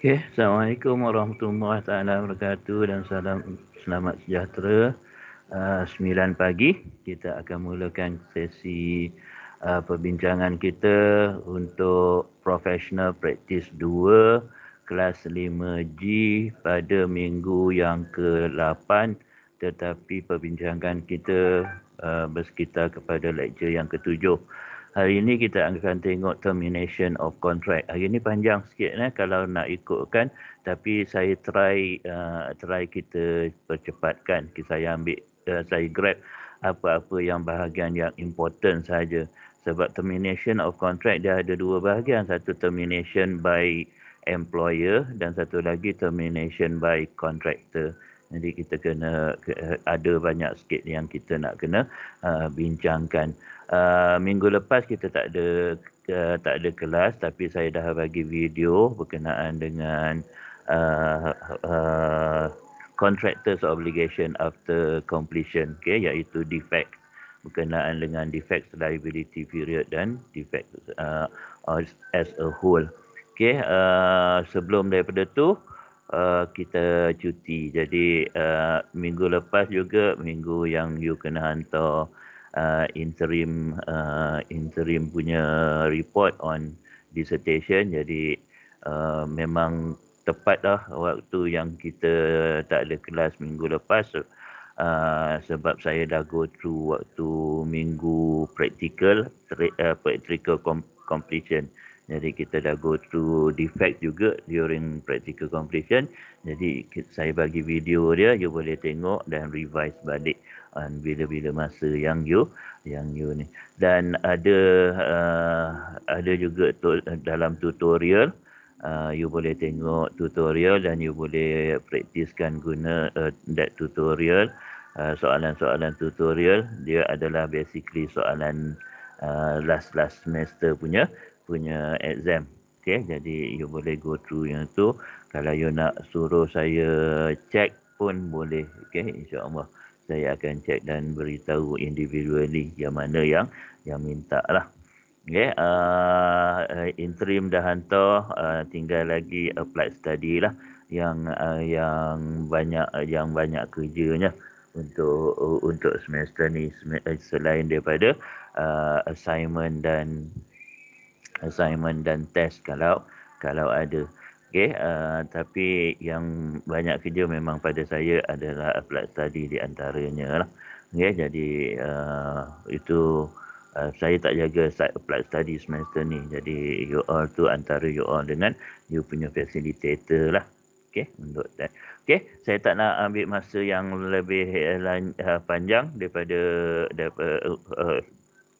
Okay. Assalamualaikum warahmatullahi taala wabarakatuh dan salam selamat sejahtera. Uh, ah, 9 pagi kita akan mulakan sesi uh, perbincangan kita untuk professional practice 2 kelas 5G pada minggu yang ke-8 tetapi perbincangan kita uh, bersekitar kepada lecture yang ketujuh. Hari ini kita akan tengok termination of contract. Hari ini panjang sikit eh, kalau nak ikutkan. Tapi saya try uh, try kita percepatkan. Saya ambil, uh, saya grab apa-apa yang bahagian yang important saja. Sebab termination of contract dia ada dua bahagian. Satu termination by employer dan satu lagi termination by contractor. Jadi kita kena ada banyak sikit yang kita nak kena uh, bincangkan. Uh, minggu lepas kita tak ada uh, tak ada kelas tapi saya dah bagi video berkenaan dengan uh, uh, contractors obligation after completion okay iaitu defect berkenaan dengan defect liability period dan defect uh, as, a whole okay uh, sebelum daripada tu uh, Uh, kita cuti. Jadi uh, minggu lepas juga minggu yang you kena hantar uh, interim uh, interim punya report on dissertation. Jadi uh, memang tepatlah waktu yang kita tak ada kelas minggu lepas uh, sebab saya dah go through waktu minggu practical uh, practical completion. Jadi kita dah go through defect juga during practical completion. Jadi saya bagi video dia, you boleh tengok dan revise balik um, bila-bila masa yang you yang you ni. Dan ada uh, ada juga to- dalam tutorial Uh, you boleh tengok tutorial dan you boleh praktiskan guna uh, that tutorial uh, soalan-soalan tutorial dia adalah basically soalan uh, last last semester punya punya exam. Okay, jadi you boleh go through yang tu. Kalau you nak suruh saya check pun boleh. Okay, insyaAllah saya akan check dan beritahu individually yang mana yang yang minta lah. Okay, uh, interim dah hantar, uh, tinggal lagi apply study lah yang uh, yang banyak yang banyak kerjanya untuk uh, untuk semester ni selain daripada uh, assignment dan assignment dan test kalau kalau ada. Okey, uh, tapi yang banyak kerja memang pada saya adalah applied study di antaranya lah. Okey, jadi uh, itu uh, saya tak jaga site applied study semester ni. Jadi you all tu antara you all dengan you punya facilitator lah. okay. untuk that. Okey, saya tak nak ambil masa yang lebih uh, panjang daripada, daripada uh, uh,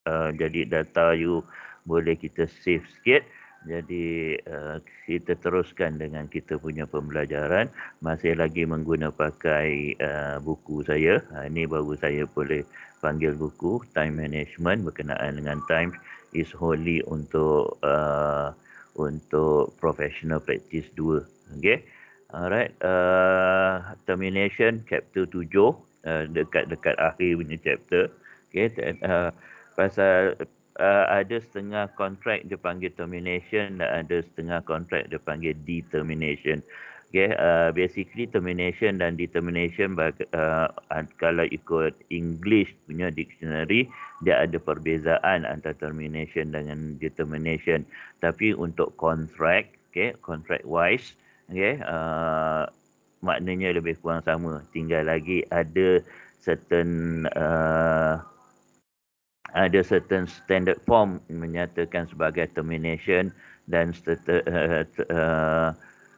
uh, jadi data you boleh kita save sikit jadi uh, kita teruskan dengan kita punya pembelajaran masih lagi menggunakan pakai uh, buku saya uh, ini baru saya boleh panggil buku time management berkenaan dengan time is holy untuk uh, untuk professional practice 2 Okay, alright uh, termination chapter 7 uh, dekat-dekat akhir punya chapter Okay, uh, pasal uh, ada setengah kontrak dia panggil termination dan ada setengah kontrak dia panggil determination. Okay, uh, basically termination dan determination baga- uh, kalau ikut English punya dictionary dia ada perbezaan antara termination dengan determination. Tapi untuk contract, okay, contract wise, okay, uh, maknanya lebih kurang sama. Tinggal lagi ada certain uh, ada certain standard form menyatakan sebagai termination dan eh, eh, eh,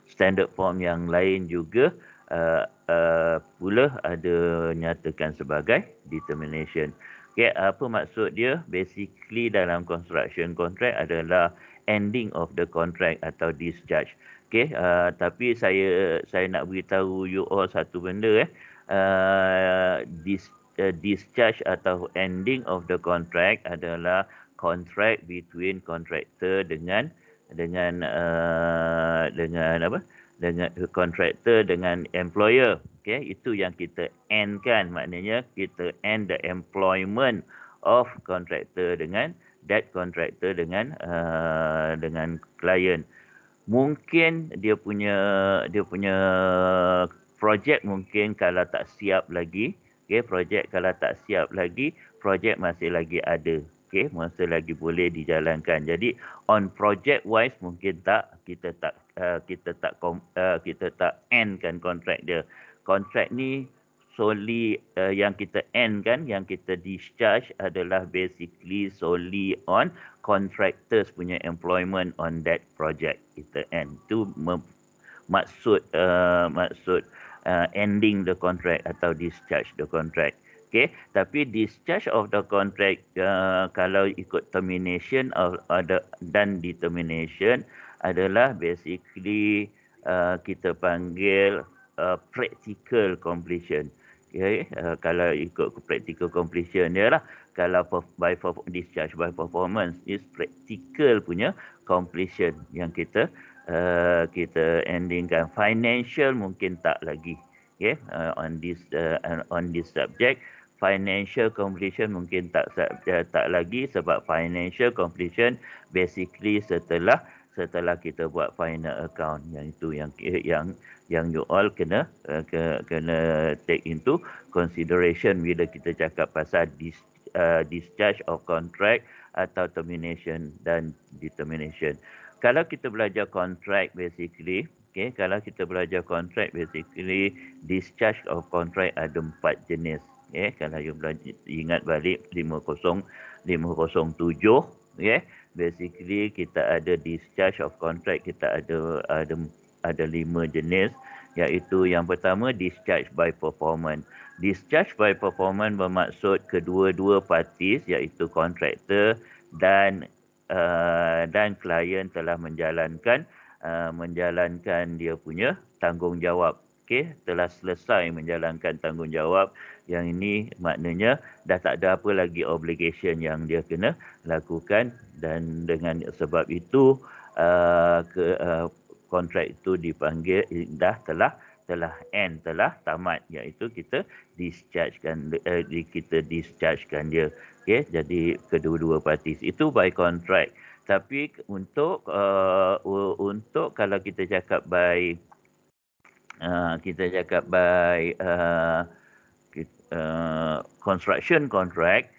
standard form yang lain juga uh, uh, pula ada nyatakan sebagai determination. Okay, apa maksud dia? Basically dalam construction contract adalah ending of the contract atau discharge. Okay, uh, tapi saya saya nak beritahu you all satu benda eh. Uh, discharge the discharge atau ending of the contract adalah contract between contractor dengan dengan uh, dengan apa dengan contractor dengan employer okey itu yang kita end kan maknanya kita end the employment of contractor dengan that contractor dengan uh, dengan client mungkin dia punya dia punya project mungkin kalau tak siap lagi Okey, projek kalau tak siap lagi, projek masih lagi ada. Okey, masih lagi boleh dijalankan. Jadi on project wise mungkin tak kita tak uh, kita tak uh, kita tak end kan kontrak dia. Kontrak ni solely uh, yang kita end kan yang kita discharge adalah basically solely on contractors punya employment on that project kita end tu maksud uh, maksud uh, uh, ending the contract atau discharge the contract. Okay, tapi discharge of the contract uh, kalau ikut termination of uh, dan determination adalah basically uh, kita panggil uh, practical completion. Okay, uh, kalau ikut practical completion dia lah. Kalau perf- by perf- discharge by performance is practical punya completion yang kita uh, Eh, kita endingkan financial mungkin tak lagi okay ya, uh, eh, on this uh, on this subject financial completion mungkin tak uh, tak lagi sebab financial completion basically setelah setelah kita buat final account yang itu yang yang yang you all kena uh, kena take into consideration bila kita cakap pasal dis, uh, discharge of contract atau termination dan determination kalau kita belajar contract basically, okay, kalau kita belajar contract basically, discharge of contract ada empat jenis. Okay, kalau you belajar, ingat balik 50507, okay, basically kita ada discharge of contract, kita ada ada ada lima jenis iaitu yang pertama discharge by performance. Discharge by performance bermaksud kedua-dua parties iaitu kontraktor dan uh, dan klien telah menjalankan uh, menjalankan dia punya tanggungjawab okey telah selesai menjalankan tanggungjawab yang ini maknanya dah tak ada apa lagi obligation yang dia kena lakukan dan dengan sebab itu uh, ke, uh, kontrak itu dipanggil dah telah telah end telah tamat iaitu kita dischargekan eh, di kita dischargekan dia okey jadi kedua-dua parties itu by contract tapi untuk uh, untuk kalau kita cakap by uh, kita cakap by uh, uh, construction contract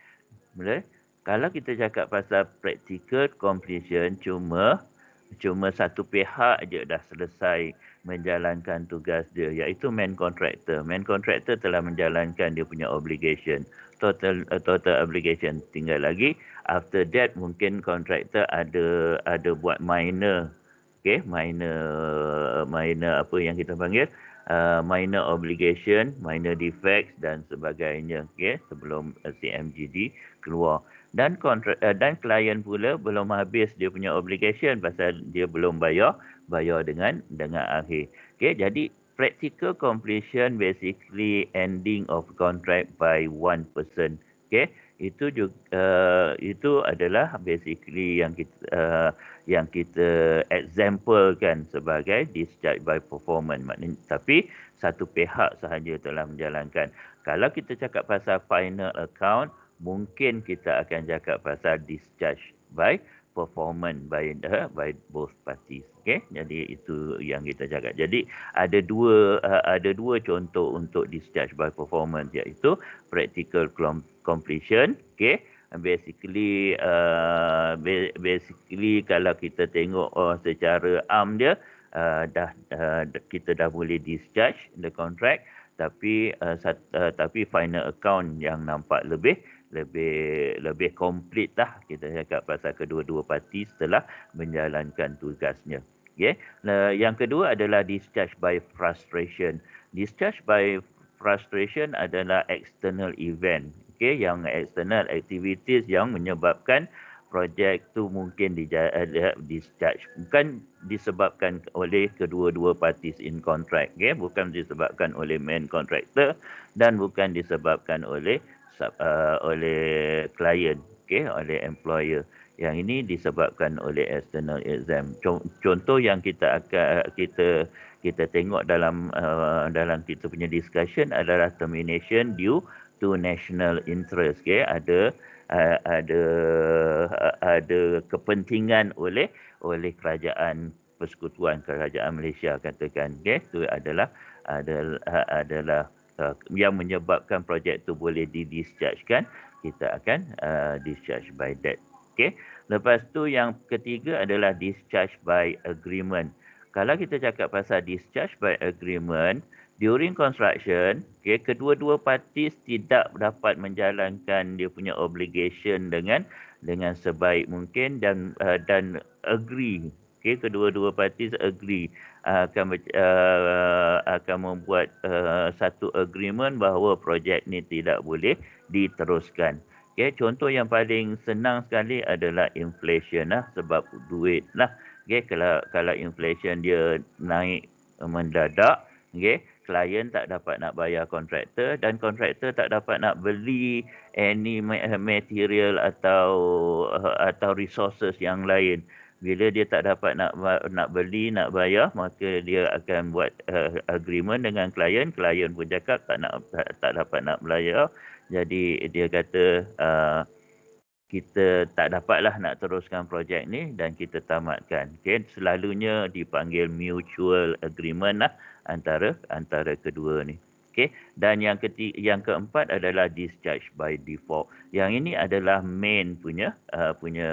boleh kalau kita cakap pasal practical completion cuma cuma satu pihak je dah selesai menjalankan tugas dia iaitu main contractor. Main contractor telah menjalankan dia punya obligation. Total uh, total obligation tinggal lagi after that mungkin contractor ada ada buat minor okey minor minor apa yang kita panggil uh, minor obligation, minor defects dan sebagainya okey sebelum eh, CMGD keluar dan kontrak uh, eh, dan klien pula belum habis dia punya obligation pasal dia belum bayar bayar dengan dengan akhir. Okey, jadi practical completion basically ending of contract by one person. Okey, itu juga uh, eh, itu adalah basically yang kita uh, eh, yang kita example kan sebagai discharge by performance maknanya tapi satu pihak sahaja telah menjalankan kalau kita cakap pasal final account mungkin kita akan cakap pasal discharge by performance by uh, by both parties okey jadi itu yang kita cakap jadi ada dua eh, ada dua contoh untuk discharge by performance iaitu practical completion okey basically uh, basically kalau kita tengok uh, secara am dia uh, dah uh, kita dah boleh discharge the contract tapi uh, sat, uh, tapi final account yang nampak lebih uh, lebih lebih komplit lah kita cakap pasal kedua-dua parti setelah menjalankan tugasnya. Okay. Nah, yang kedua adalah discharge by frustration. Discharge by frustration adalah external event. Okay, yang external activities yang menyebabkan projek tu mungkin di eh, discharge bukan disebabkan oleh kedua-dua parties in contract okay? bukan disebabkan oleh main contractor dan bukan disebabkan oleh uh, oleh client, okay, oleh employer. Yang ini disebabkan oleh external exam. Contoh yang kita akan kita kita tengok dalam uh, dalam kita punya discussion adalah termination due to national interest, okay, ada uh, ada uh, ada kepentingan oleh oleh kerajaan persekutuan kerajaan Malaysia katakan, okay, itu adalah adalah adalah uh, yang menyebabkan projek itu boleh di-discharge kan kita akan uh, discharge by debt okey lepas tu yang ketiga adalah discharge by agreement kalau kita cakap pasal discharge by agreement during construction okey kedua-dua parti tidak dapat menjalankan dia punya obligation dengan dengan sebaik mungkin dan uh, dan agree okay, kedua-dua parti agree uh, akan uh, akan membuat uh, satu agreement bahawa projek ni tidak boleh diteruskan. Okay, contoh yang paling senang sekali adalah inflation lah sebab duit lah. Okay, kalau kalau inflation dia naik mendadak, okay, klien tak dapat nak bayar kontraktor dan kontraktor tak dapat nak beli any material atau uh, atau resources yang lain bila dia tak dapat nak nak beli nak bayar maka dia akan buat uh, agreement dengan klien klien pun cakap tak nak tak, tak dapat nak bayar jadi dia kata uh, kita tak dapatlah nak teruskan projek ni dan kita tamatkan. Okay. Selalunya dipanggil mutual agreement lah antara antara kedua ni. Okay. Dan yang ketiga, yang keempat adalah discharge by default. Yang ini adalah main punya uh, punya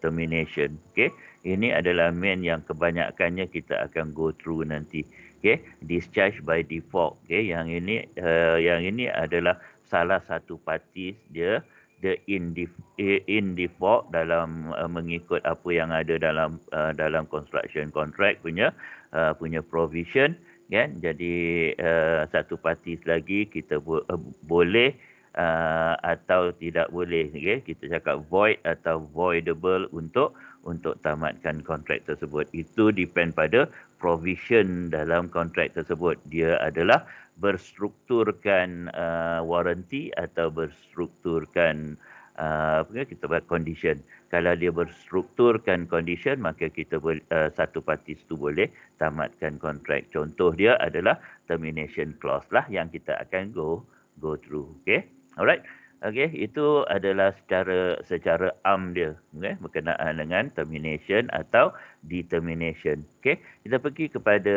termination. Okay. Ini adalah main yang kebanyakannya kita akan go through nanti. Okay. Discharge by default. Okay. Yang ini uh, yang ini adalah salah satu parti dia the in, eh, in default dalam uh, mengikut apa yang ada dalam uh, dalam construction contract punya uh, punya provision kan jadi uh, satu parti lagi kita bu- uh, eh, boleh uh, atau tidak boleh okay? kita cakap void atau voidable untuk untuk tamatkan kontrak tersebut itu depend pada provision dalam kontrak tersebut dia adalah berstrukturkan uh, warranty atau berstrukturkan Uh, apa uh, kita buat condition kalau dia berstrukturkan condition maka kita uh, satu parti tu boleh tamatkan kontrak contoh dia adalah termination clause lah yang kita akan go go through okey alright okey itu adalah secara secara am dia okey berkenaan dengan termination atau determination okey kita pergi kepada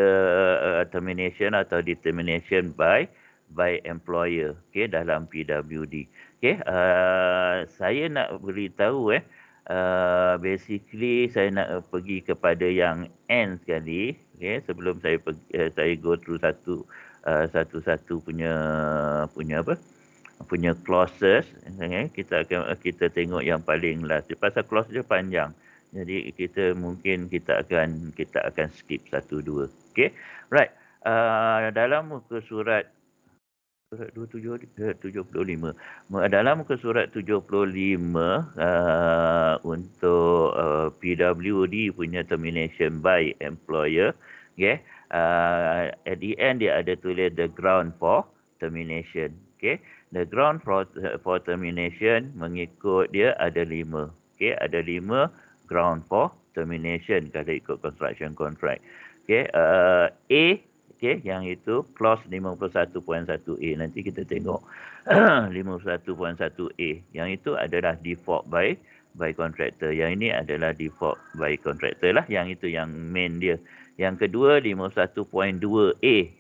uh, termination atau determination by by employer okey dalam PWD Okay, uh, saya nak beritahu eh, uh, basically saya nak pergi kepada yang end sekali. Okay, sebelum saya pergi, uh, saya go through satu uh, satu-satu punya punya apa? punya clauses okay. kita akan kita tengok yang paling last pasal clause dia panjang jadi kita mungkin kita akan kita akan skip satu dua okay? right uh, dalam muka surat surat 27 75 dalam ke surat 75 uh, untuk uh, PWD punya termination by employer okey uh, at the end dia ada tulis the ground for termination Okay, the ground for, for termination mengikut dia ada lima Okay, ada lima ground for termination kalau ikut construction contract Okay, uh, a okey yang itu clause 51.1a nanti kita tengok 51.1a yang itu adalah default by by contractor yang ini adalah default by contractor lah yang itu yang main dia yang kedua 51.2a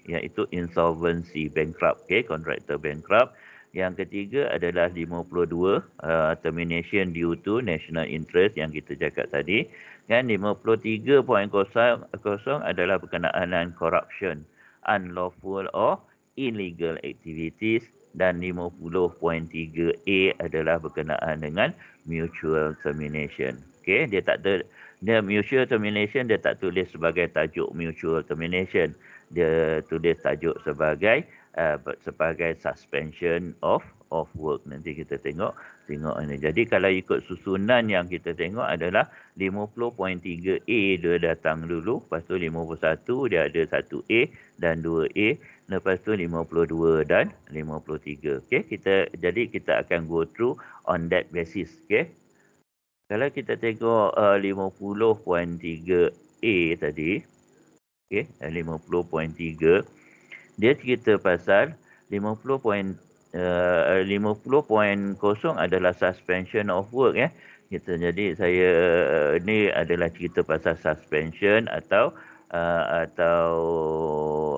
iaitu insolvency bankrupt okay, contractor bankrupt yang ketiga adalah 52 uh, termination due to national interest yang kita cakap tadi kan 53.00 adalah berkenaan dengan corruption unlawful or illegal activities dan 50.3A adalah berkenaan dengan mutual termination. Okey, dia tak ter, dia mutual termination dia tak tulis sebagai tajuk mutual termination. Dia tulis tajuk sebagai uh, sebagai suspension of of work. Nanti kita tengok tengok ini. Jadi kalau ikut susunan yang kita tengok adalah 50.3A dia datang dulu, lepas tu 51 dia ada 1A dan 2A, lepas tu 52 dan 53. Okay, kita jadi kita akan go through on that basis, Okay, Kalau kita tengok uh, 50.3A tadi, okey, 50.3 dia cerita pasal Eh, uh, 50.0 adalah suspension of work ya. Kita jadi saya uh, ni adalah cerita pasal suspension atau uh, atau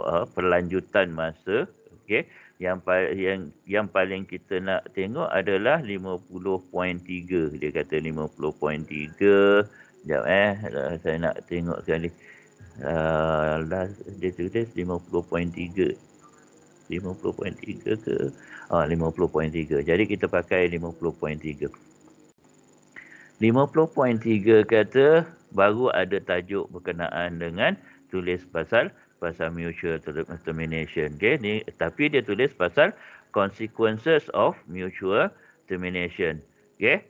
uh, perlanjutan masa. Okey. Yang yang yang paling kita nak tengok adalah 50.3. Dia kata 50.3. Jap eh uh, saya nak tengok sekali. Uh, last dia cerita 50.3. 50.3 ke ha, ah, 50.3. Jadi kita pakai 50.3. 50.3 kata baru ada tajuk berkenaan dengan tulis pasal pasal mutual termination. Okay? Ni, tapi dia tulis pasal consequences of mutual termination. Okay?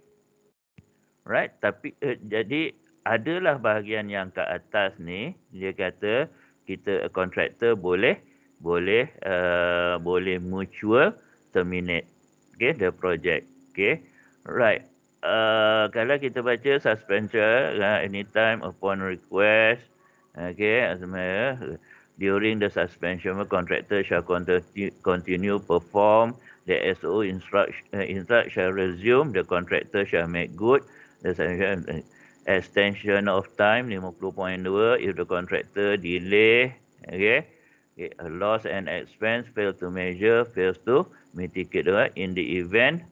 Right? Tapi eh, jadi adalah bahagian yang ke atas ni dia kata kita kontraktor boleh boleh uh, boleh mutual terminate okay the project okay right uh, kalau kita baca suspension uh, anytime upon request okay asmaya during the suspension the contractor shall continue, perform the SO instruction uh, instruction shall resume the contractor shall make good the suspension uh, extension of time 50.2 if the contractor delay okay okay, a loss and expense fail to measure, fails to mitigate right? in the event.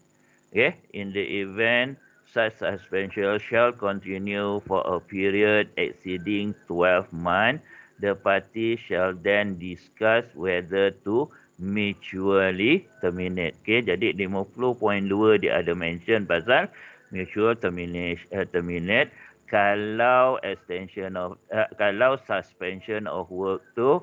Okay, in the event such suspension shall continue for a period exceeding 12 months, the party shall then discuss whether to mutually terminate. Okay, jadi 50.2 dia ada mention pasal mutual termination, uh, eh, terminate kalau extension of uh, kalau suspension of work tu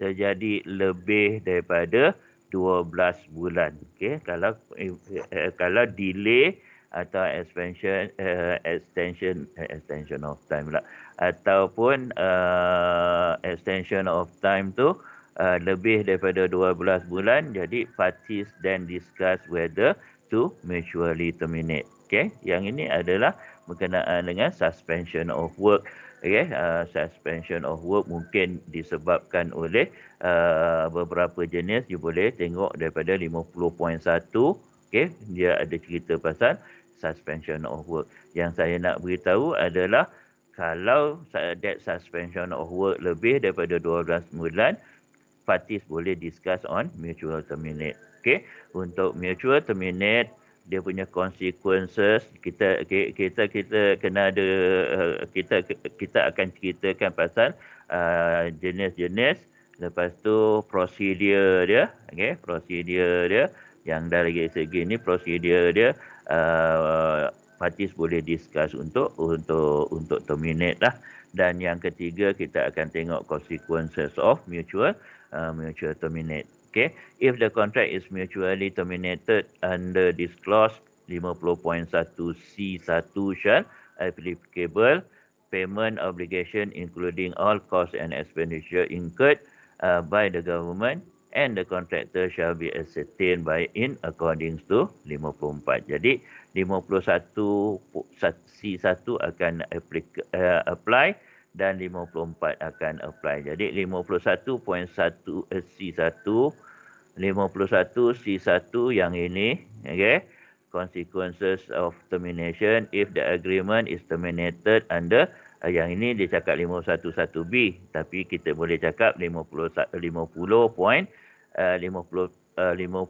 terjadi lebih daripada 12 bulan okey kalau eh, eh, kalau delay atau expansion uh, extension eh, extension of time lah ataupun uh, extension of time tu uh, lebih daripada 12 bulan jadi parties then discuss whether to mutually terminate okey yang ini adalah berkenaan dengan suspension of work okay, uh, suspension of work mungkin disebabkan oleh uh, beberapa jenis. You boleh tengok daripada 50.1, okay, dia ada cerita pasal suspension of work. Yang saya nak beritahu adalah kalau that suspension of work lebih daripada 12 bulan, parties boleh discuss on mutual terminate. Okay. Untuk mutual terminate, dia punya consequences kita kita kita kena ada eh, kita kita akan ceritakan pasal uh, jenis-jenis lepas tu prosedur dia okey prosedur dia yang dari segi ini prosedur dia uh, parties boleh discuss untuk untuk untuk terminate lah dan yang ketiga kita akan tengok consequences of mutual uh, mutual terminate Okay, if the contract is mutually terminated under this clause 50.1 C1 shall applicable payment obligation including all costs and expenditure incurred uh, by the government and the contractor shall be ascertained by in according to 54. Jadi 51 C1 akan applica, uh, apply dan 54 akan apply. Jadi 51.1 C1 51 C1 yang ini okay? consequences of termination if the agreement is terminated under yang ini dia cakap 511B tapi kita boleh cakap 50 50. Uh, 50 50.3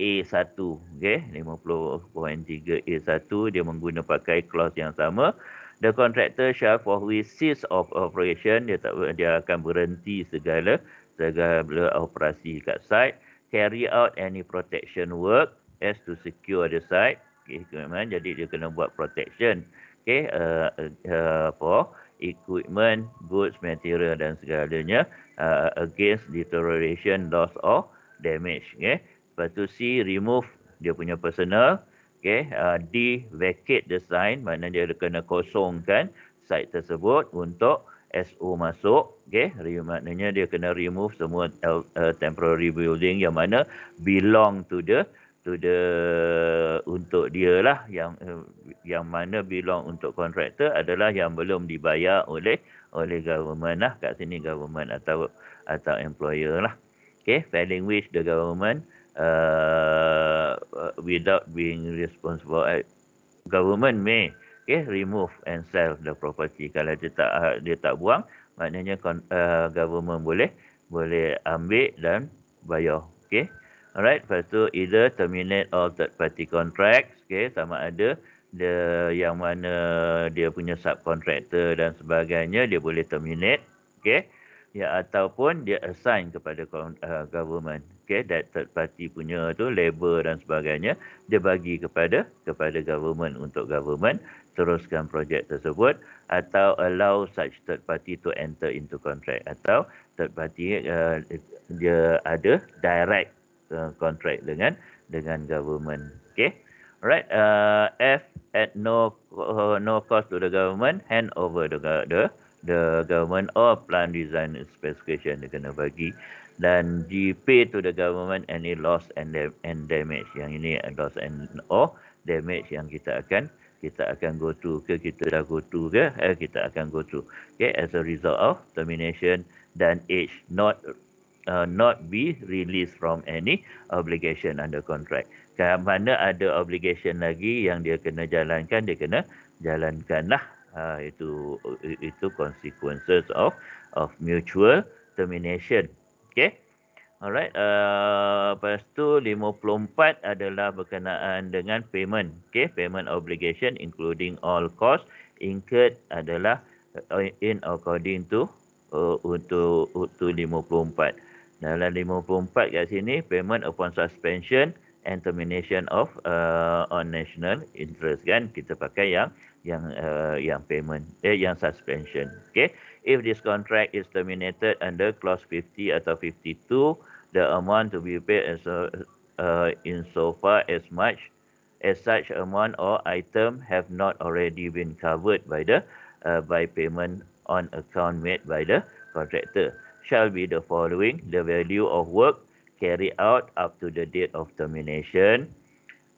A1 okey 50.3 A1 dia menggunakan pakai clause yang sama The contractor shall for his cease of operation. Dia, tak, dia akan berhenti segala segala operasi kat site. Carry out any protection work as to secure the site. Okay, jadi dia kena buat protection. Okay, uh, uh, for equipment, goods, material dan segalanya uh, against deterioration, loss or damage. Okay. Lepas tu C, remove dia punya personal okay, uh, di vacate the sign, mana dia ada kena kosongkan site tersebut untuk SO masuk, okay, maknanya dia kena remove semua uh, uh, temporary building yang mana belong to the to the untuk dia lah yang uh, yang mana belong untuk contractor adalah yang belum dibayar oleh oleh government lah kat sini government atau atau employer lah okay failing which the government uh, without being responsible. Uh, government may okay, remove and sell the property. Kalau dia tak uh, dia tak buang, maknanya uh, government boleh boleh ambil dan bayar. Okay. Alright, lepas tu either terminate all third party contracts, okay, sama ada dia yang mana dia punya subcontractor dan sebagainya, dia boleh terminate, okay ya ataupun dia assign kepada uh, government okay that third party punya tu labor dan sebagainya dia bagi kepada kepada government untuk government teruskan projek tersebut atau allow such third party to enter into contract atau third party uh, dia ada direct uh, contract dengan dengan government okay Right, uh, F at no uh, no cost to the government, hand over the the the government of plan design specification dia kena bagi dan GP to the government any loss and, and damage yang ini loss and or damage yang kita akan kita akan go to ke kita dah go to ke eh, kita akan go to okay as a result of termination dan age not uh, not be released from any obligation under contract Kalau mana ada obligation lagi yang dia kena jalankan dia kena jalankanlah Ha, itu itu consequences of of mutual termination okay alright uh, lepas tu 54 adalah berkenaan dengan payment okay payment obligation including all cost incurred adalah uh, in according to untuk uh, untuk 54 dalam 54 kat sini payment upon suspension and termination of uh, on national interest kan kita pakai yang 54 yang uh, yang payment eh yang suspension okay if this contract is terminated under clause 50 atau 52 the amount to be paid as a, uh, uh in so far as much as such amount or item have not already been covered by the uh, by payment on account made by the contractor shall be the following the value of work carried out up to the date of termination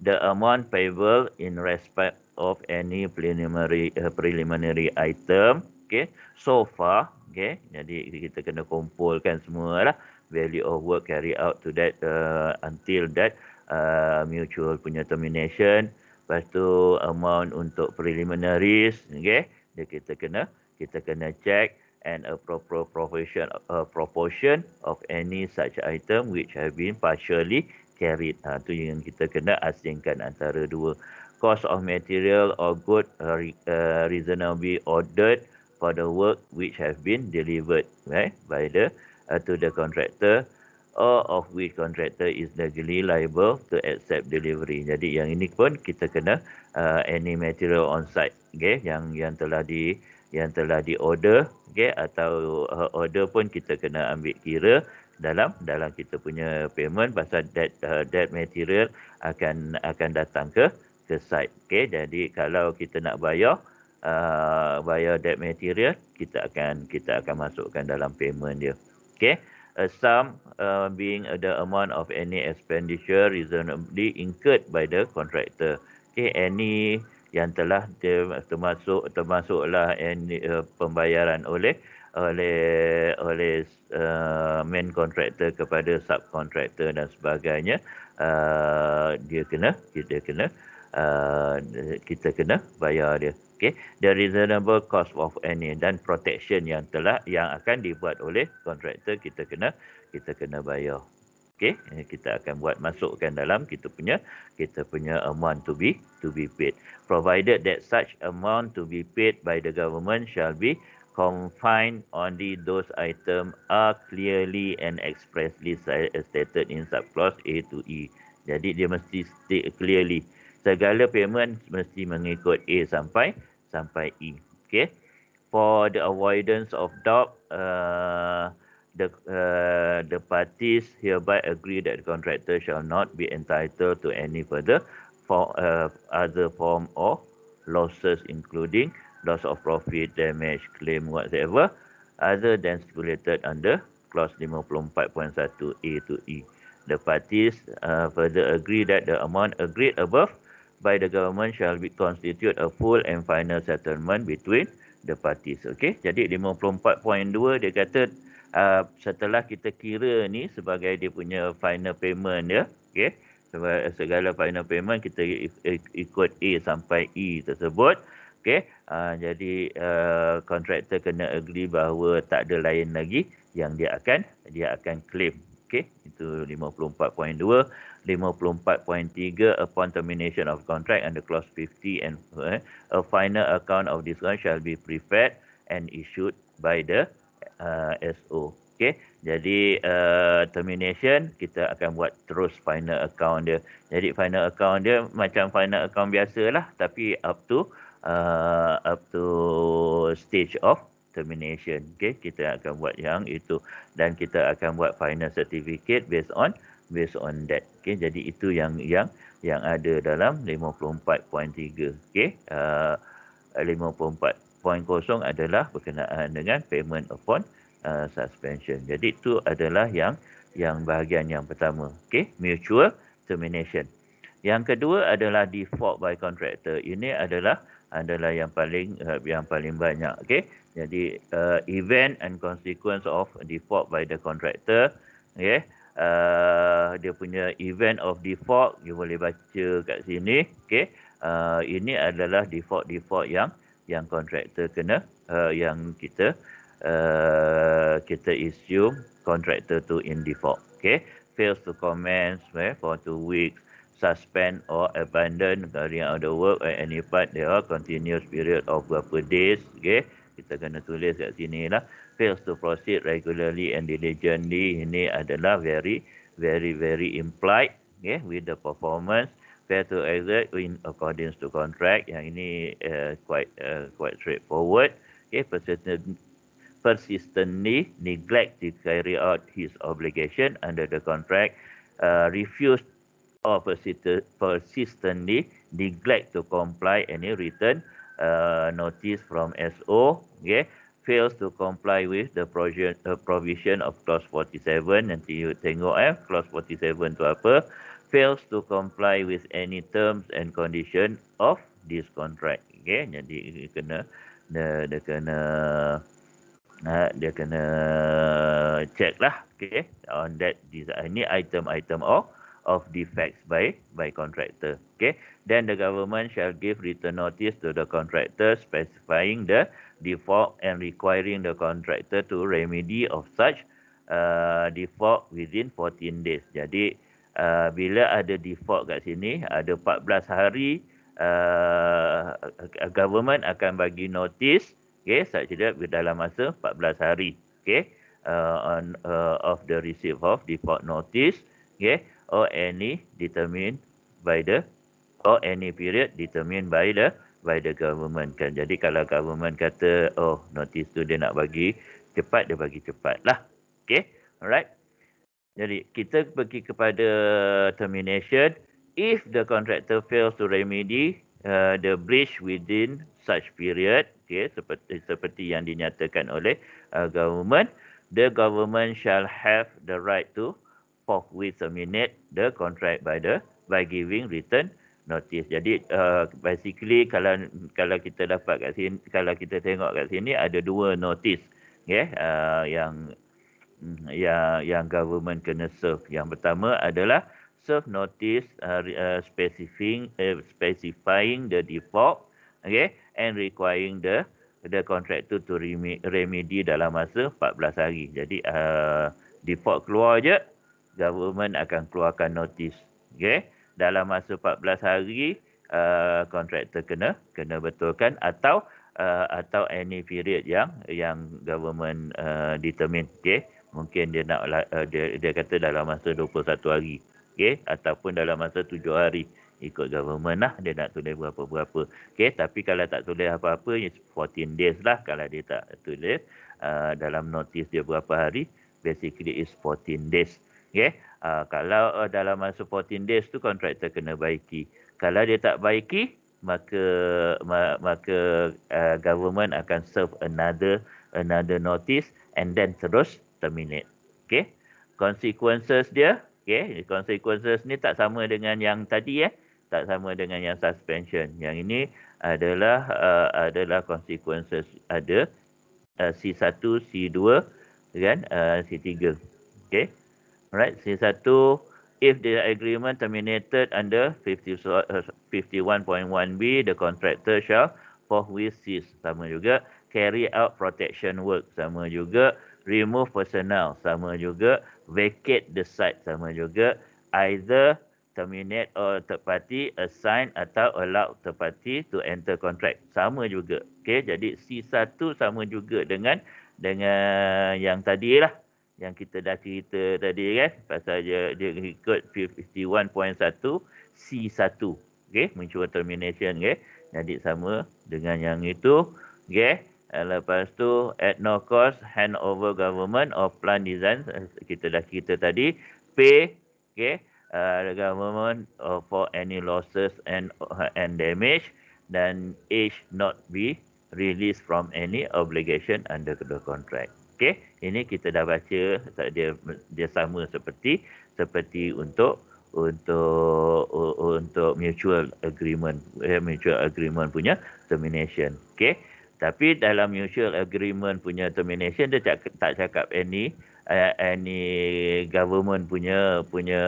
the amount payable in respect of any preliminary uh, preliminary item okay so far okay jadi kita kena kumpulkan semualah value of work carried out to that uh, until that uh, mutual punya termination lepas tu amount untuk preliminaries okay Jadi kita kena kita kena check and a proper proportion a proportion of any such item which have been partially carried ha, tu yang kita kena asingkan antara dua cost of material or good uh, uh, reasonably ordered for the work which have been delivered right, by the uh, to the contractor or of which contractor is legally liable to accept delivery. Jadi yang ini pun kita kena uh, any material on site, okay, yang yang telah di yang telah di order, okay, atau uh, order pun kita kena ambil kira dalam dalam kita punya payment pasal that uh, that material akan akan datang ke ke site. Okay, jadi kalau kita nak bayar uh, bayar debt material, kita akan kita akan masukkan dalam payment dia. Okay, a sum uh, being the amount of any expenditure reasonably incurred by the contractor. Okay, any yang telah termasuk termasuklah any, uh, pembayaran oleh oleh oleh uh, main contractor kepada subcontractor dan sebagainya uh, dia kena dia kena Uh, kita kena bayar dia. Okay. The reasonable cost of any dan protection yang telah yang akan dibuat oleh kontraktor kita kena kita kena bayar. Okay, eh, kita akan buat masukkan dalam kita punya kita punya amount to be to be paid. Provided that such amount to be paid by the government shall be confined only those item are clearly and expressly stated in subclause A to E. Jadi dia mesti state clearly segala payment mesti mengikut A sampai sampai E. Okay. For the avoidance of doubt, uh, the uh, the parties hereby agree that the contractor shall not be entitled to any further for uh, other form of losses including loss of profit, damage, claim whatever other than stipulated under clause 54.1 A to E. The parties uh, further agree that the amount agreed above by the government shall be constitute a full and final settlement between the parties. Okay, jadi 54.2 dia kata uh, setelah kita kira ni sebagai dia punya final payment ya. Okay, sebab segala final payment kita ikut A sampai E tersebut. Okay, uh, jadi kontraktor uh, kena agree bahawa tak ada lain lagi yang dia akan dia akan claim okay itu 54.2 54.3 upon termination of contract under clause 50 and uh, a final account of this one shall be prepared and issued by the uh, SO okay jadi uh, termination kita akan buat terus final account dia jadi final account dia macam final account biasalah tapi up to uh, up to stage of termination. Okay, kita akan buat yang itu dan kita akan buat final certificate based on based on that. Okay, jadi itu yang yang yang ada dalam 54.3. Okay, uh, 54.0 adalah berkenaan dengan payment upon uh, suspension. Jadi itu adalah yang yang bahagian yang pertama. Okay, mutual termination. Yang kedua adalah default by contractor. Ini adalah adalah yang paling eh, yang paling banyak Okay, jadi uh, event and consequence of default by the contractor okey uh, dia punya event of default you boleh baca kat sini Okay, uh, ini adalah default default yang yang contractor kena uh, yang kita uh, kita assume contractor tu in default Okay, fails to commence eh, for two weeks suspend or abandon carrying out the work at any part there are continuous period of berapa days okay kita kena tulis kat sini lah fails to proceed regularly and diligently ini adalah very very very implied okay with the performance fail to exert in accordance to contract yang ini uh, quite uh, quite straightforward okay persistent persistently neglect to carry out his obligation under the contract uh, refused or persistently neglect to comply any written uh, notice from SO, okay, fails to comply with the provision of clause 47, nanti you tengok eh, clause 47 tu apa, fails to comply with any terms and condition of this contract, okay, jadi dia kena, dia, dia kena, ha, dia kena check lah, okay, on that, design. ini item-item of, of defects by by contractor. Okay, then the government shall give written notice to the contractor specifying the default and requiring the contractor to remedy of such uh, default within 14 days. Jadi uh, bila ada default kat sini ada 14 hari uh, government akan bagi notice. Okay, saya cakap dalam masa 14 hari. Okay, uh, on, uh, of the receipt of default notice. Okay, or any determined by the or any period determined by the by the government kan. Jadi kalau government kata oh notice tu dia nak bagi cepat dia bagi cepat lah. Okay. Alright. Jadi kita pergi kepada termination. If the contractor fails to remedy uh, the breach within such period. Okay. Seperti, seperti yang dinyatakan oleh uh, government. The government shall have the right to of we terminate the contract by the by giving written notice. Jadi uh, basically kalau kalau kita dapat kat sini kalau kita tengok kat sini ada dua notice okay, ya, uh, yang mm, yang yang government kena serve. Yang pertama adalah serve notice uh, uh, specifying uh, specifying the default okay, and requiring the the contractor to remedy dalam masa 14 hari. Jadi uh, default keluar je government akan keluarkan notis. Okay? Dalam masa 14 hari, uh, kontraktor kena kena betulkan atau uh, atau any period yang yang government uh, determine. Okay? Mungkin dia nak uh, dia, dia kata dalam masa 21 hari. Okay? Ataupun dalam masa 7 hari. Ikut government lah dia nak tulis berapa-berapa. Okay? Tapi kalau tak tulis apa-apa, 14 ya days lah kalau dia tak tulis. Uh, dalam notis dia berapa hari, basically is 14 days. Okay. Uh, kalau uh, dalam masa 14 days tu kontraktor kena baiki. Kalau dia tak baiki, maka ma- maka uh, government akan serve another another notice and then terus terminate. Okay. Consequences dia, okay. Consequences ni tak sama dengan yang tadi ya. Eh. Tak sama dengan yang suspension. Yang ini adalah uh, adalah consequences ada uh, C1, C2 kan uh, C3. Okay. Alright, sini satu. If the agreement terminated under 51.1B, uh, the contractor shall for which cease. Sama juga. Carry out protection work. Sama juga. Remove personnel. Sama juga. Vacate the site. Sama juga. Either terminate or third party assign atau allow third party to enter contract. Sama juga. Okay, jadi C1 sama juga dengan dengan yang tadi lah yang kita dah cerita tadi kan pasal dia, dia ikut 51.1 C1 okey mutual termination okey jadi sama dengan yang itu okey eh, lepas tu at no cost hand over government of plan design eh, kita dah cerita tadi pay okey uh, the government for any losses and and damage dan age not be released from any obligation under the contract okey ini kita dah baca dia dia sama seperti seperti untuk untuk untuk mutual agreement eh, mutual agreement punya termination okey tapi dalam mutual agreement punya termination dia tak tak cakap any eh, any government punya punya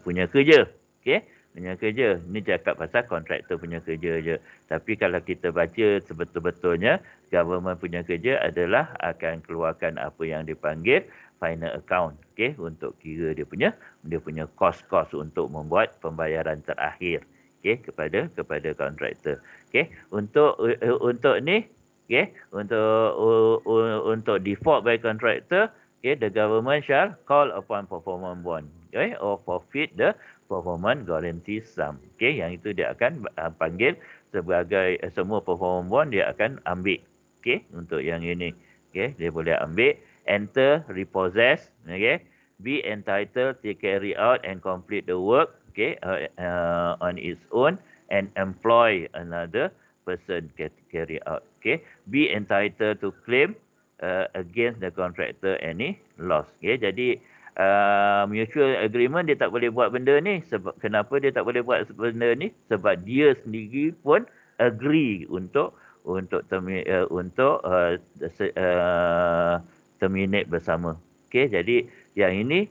punya kerja okey punya kerja. Ini cakap pasal kontraktor punya kerja je. Tapi kalau kita baca sebetul-betulnya government punya kerja adalah akan keluarkan apa yang dipanggil final account. okay? untuk kira dia punya dia punya kos-kos untuk membuat pembayaran terakhir. okay? kepada kepada kontraktor. okay? untuk untuk ni okay? untuk untuk default by kontraktor, okay? the government shall call upon performance bond. Okay, or forfeit the performance guarantee sum. Okey, yang itu dia akan uh, panggil sebagai uh, semua performance bond dia akan ambil. Okey, untuk yang ini. Okey, dia boleh ambil enter repossess, okey. Be entitled to carry out and complete the work, okey, uh, uh, on its own and employ another person to carry out, okey. Be entitled to claim uh, against the contractor any loss. Okey, jadi Ah, mutual agreement dia tak boleh buat benda ni sebab kenapa dia tak boleh buat benda ni sebab dia sendiri pun agree untuk untuk termi, uh, untuk uh, uh, terminate bersama Okay, jadi yang ini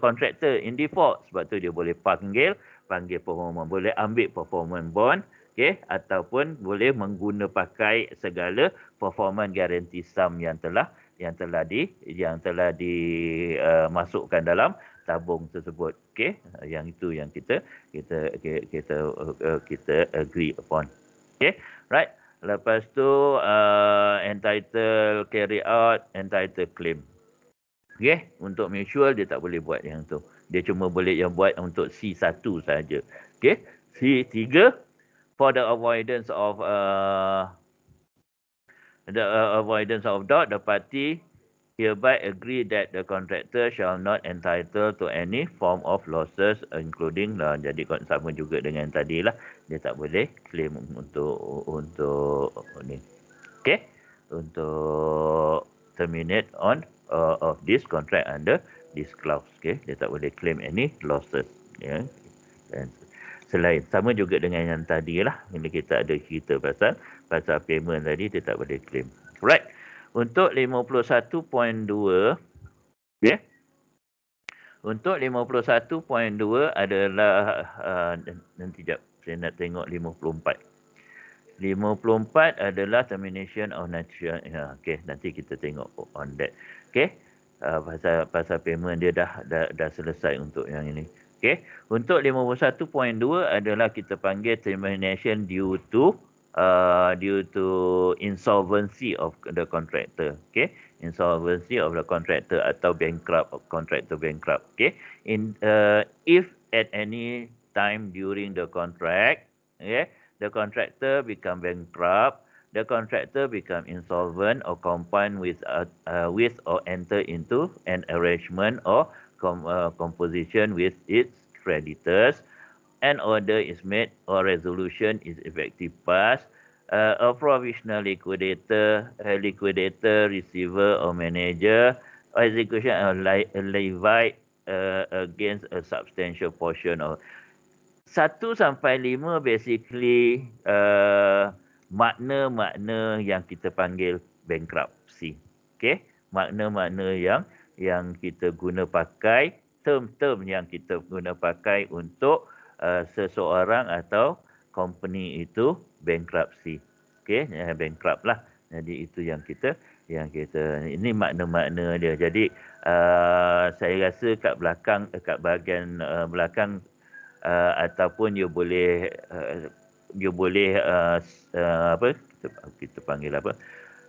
kontraktor uh, in default sebab tu dia boleh panggil panggil performance boleh ambil performance bond okay? ataupun boleh menggunakan pakai segala performance guarantee sum yang telah yang telah di yang telah dimasukkan uh, dalam tabung tersebut okey uh, yang itu yang kita kita kita kita, uh, uh, kita agree upon okey right lepas tu uh, entitled carry out entitled claim okey untuk mutual dia tak boleh buat yang tu dia cuma boleh yang buat untuk C1 saja okey C3 for the avoidance of uh, the uh, avoidance of doubt, the party hereby agree that the contractor shall not entitled to any form of losses including uh, jadi sama juga dengan tadi lah dia tak boleh claim untuk untuk ni okay untuk terminate on uh, of this contract under this clause okay dia tak boleh claim any losses ya yeah. selain sama juga dengan yang tadi lah ini kita ada cerita pasal pasal payment tadi dia tak boleh claim. Right. Untuk 51.2 ya. Yeah. Untuk 51.2 adalah uh, nanti jap saya nak tengok 54. 54 adalah termination of natural. Ya, yeah, okay. nanti kita tengok on that. Okay. Uh, pasal pasal payment dia dah, dah dah selesai untuk yang ini. Okay. Untuk 51.2 adalah kita panggil termination due to Uh, due to insolvency of the contractor. Okay, insolvency of the contractor atau bankrupt of contractor bankrupt. Okay, in uh, if at any time during the contract, okay, the contractor become bankrupt, the contractor become insolvent or combine with a, uh, uh, with or enter into an arrangement or com uh, composition with its creditors an order is made or resolution is effective past uh, a provisional liquidator, a liquidator, receiver or manager, execution or li- levy uh, against a substantial portion of. Satu sampai lima basically uh, makna-makna yang kita panggil bankruptcy. Okay? Makna-makna yang yang kita guna pakai, term-term yang kita guna pakai untuk Uh, seseorang atau company itu bankruptcy. Okey, eh, bankrupt lah. Jadi itu yang kita yang kita ini makna-makna dia. Jadi uh, saya rasa kat belakang eh, kat bahagian uh, belakang uh, ataupun you boleh uh, you boleh uh, uh, apa kita, kita panggil apa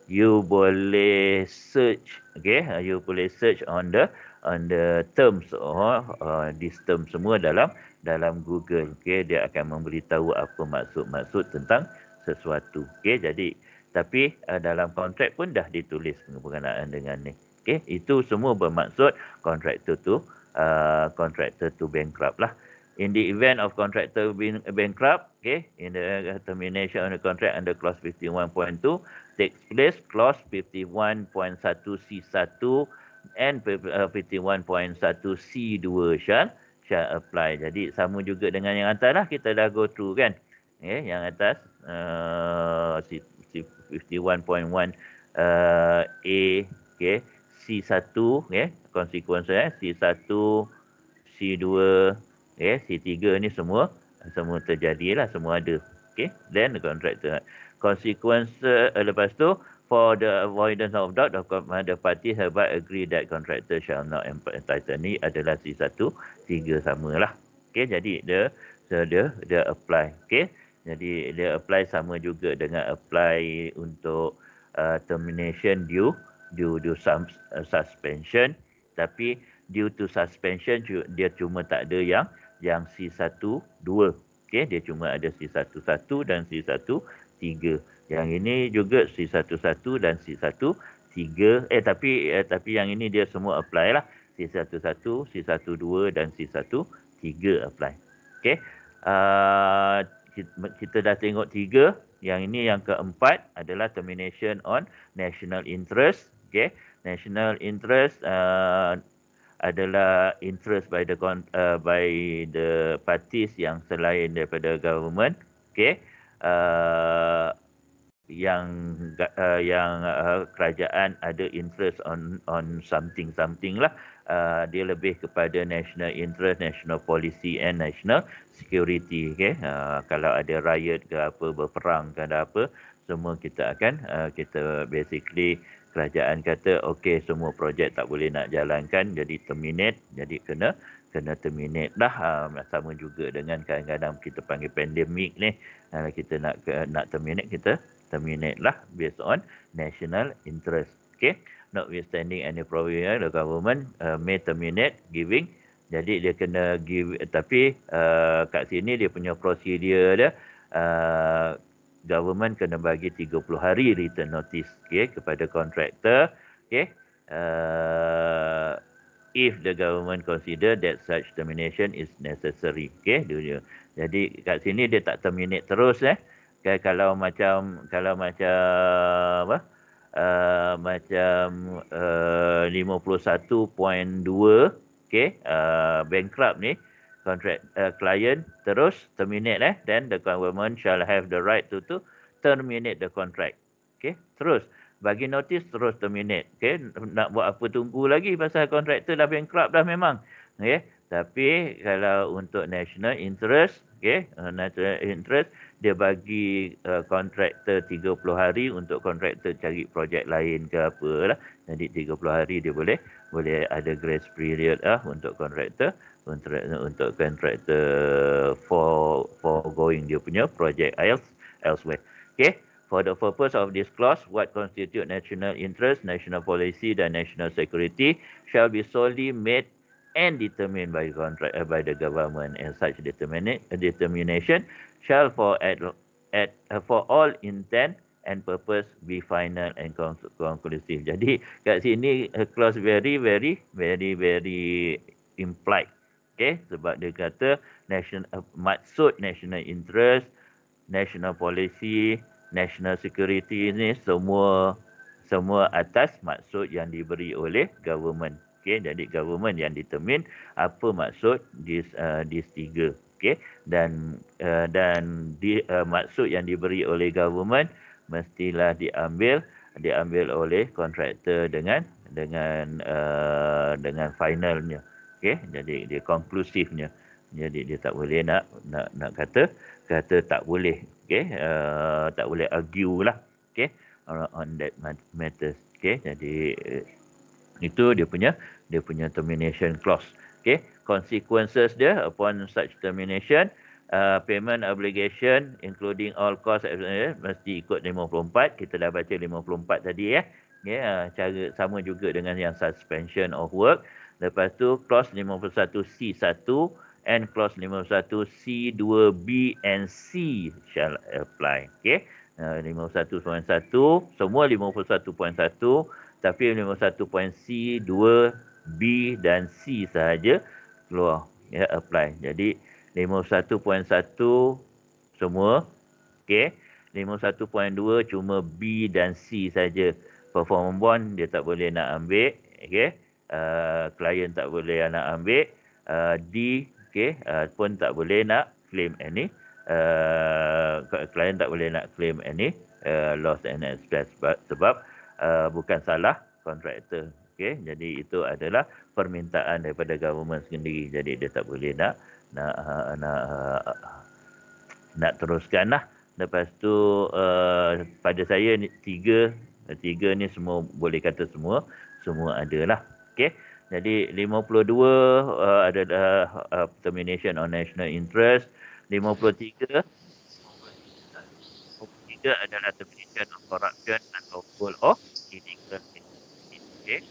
you boleh search okay uh, you boleh search on the on the terms oh uh, this term semua dalam dalam Google okey dia akan memberitahu apa maksud-maksud tentang sesuatu okey jadi tapi uh, dalam kontrak pun dah ditulis berkenaan dengan ni okey itu semua bermaksud contractor tu uh, contractor tu bankrupt lah in the event of contractor being bankrupt okay in the termination of the contract under clause 51.2 takes place clause 51.1 c1 and 51.1 C2 shall shall apply. Jadi sama juga dengan yang atas lah kita dah go through kan. Okay, ya, yang atas uh, 51.1 uh, A okay, C1 okay, ya, konsekuensi eh, C1 C2 okay, C3 ni semua semua terjadilah semua ada. Okay, then the contractor. Konsekuensi uh, lepas tu for the avoidance of doubt, the, the party have agree that contractor shall not entitle ni adalah si satu tiga sama lah. Okay, jadi dia so dia dia apply. Okay, jadi dia apply sama juga dengan apply untuk uh, termination due due due some uh, suspension. Tapi due to suspension dia cuma tak ada yang yang si satu dua. Okay, dia cuma ada si satu satu dan si satu tiga. Yang ini juga C11 dan C13. Eh tapi eh, tapi yang ini dia semua apply lah. C11, C12 dan C13 apply. Okay. Uh, kita dah tengok tiga. Yang ini yang keempat adalah termination on national interest. Okay. National interest uh, adalah interest by the uh, by the parties yang selain daripada government. Okay. Uh, yang uh, yang uh, kerajaan ada interest on on something something lah uh, dia lebih kepada national interest national policy and national security okay uh, kalau ada riot ke apa berperang ke ada apa semua kita akan uh, kita basically kerajaan kata okey semua projek tak boleh nak jalankan jadi terminate jadi kena kena terminate dah uh, sama juga dengan kadang-kadang kita panggil pandemik ni kalau uh, kita nak nak terminate kita terminate lah based on national interest. Okay. Notwithstanding any provision the government uh, may terminate giving. Jadi dia kena give. Tapi uh, kat sini dia punya prosedur dia. Uh, government kena bagi 30 hari return notice okay, kepada kontraktor. Okay. Uh, if the government consider that such termination is necessary. Okay, dia, Jadi kat sini dia tak terminate terus. Eh. Uh, kalau macam kalau macam apa uh, macam eh, uh, 51.2 okey uh, bankrupt ni contract uh, client terus terminate eh then the government shall have the right to to terminate the contract okey terus bagi notis terus terminate okey nak buat apa tunggu lagi pasal contractor dah bankrupt dah memang okey tapi kalau untuk national interest okey uh, national interest dia bagi uh, kontraktor 30 hari untuk kontraktor cari projek lain ke apalah jadi 30 hari dia boleh boleh ada grace period ah untuk kontraktor untuk untuk kontraktor for for going dia punya projek else elsewhere Okay, For the purpose of this clause, what constitute national interest, national policy dan national security shall be solely made and determined by contract, uh, by the government and such determination shall for at, at uh, for all intent and purpose be final and conclusive. Jadi kat sini uh, clause very very very very implied. Okay, sebab dia kata national uh, maksud national interest, national policy, national security ni semua semua atas maksud yang diberi oleh government. Okay, jadi government yang determine apa maksud this uh, this tiga okey dan uh, dan di uh, maksud yang diberi oleh government mestilah diambil diambil oleh kontraktor dengan dengan uh, dengan finalnya okey jadi dia konklusifnya jadi dia tak boleh nak nak nak kata kata tak boleh okey uh, tak boleh argue lah okey on that matters okey jadi uh, itu dia punya dia punya termination clause okey consequences dia upon such termination uh, payment obligation including all cost eh, ya, mesti ikut 54 kita dah baca 54 tadi ya eh. ya yeah, cara sama juga dengan yang suspension of work lepas tu clause 51 C1 and clause 51 C2 B and C shall apply okey uh, 51.1 semua 51.1 tapi 51.C 2 B dan C sahaja keluar ya apply jadi 51.1 semua okey 51.2 cuma B dan C saja perform bond dia tak boleh nak ambil okey uh, client tak boleh nak ambil uh, D okey uh, pun tak boleh nak claim any uh, client tak boleh nak claim any uh, loss and expense sebab uh, bukan salah contractor Okay, jadi itu adalah permintaan daripada government sendiri. Jadi dia tak boleh nak nak ha, nak ha, nak teruskanlah. Lepas tu uh, pada saya ni, tiga tiga ni semua boleh kata semua semua adalah. okay. Jadi 52 uh, eh, adalah uh, termination on national interest. 53 53 adalah termination on corruption atau goal of illegal. okay.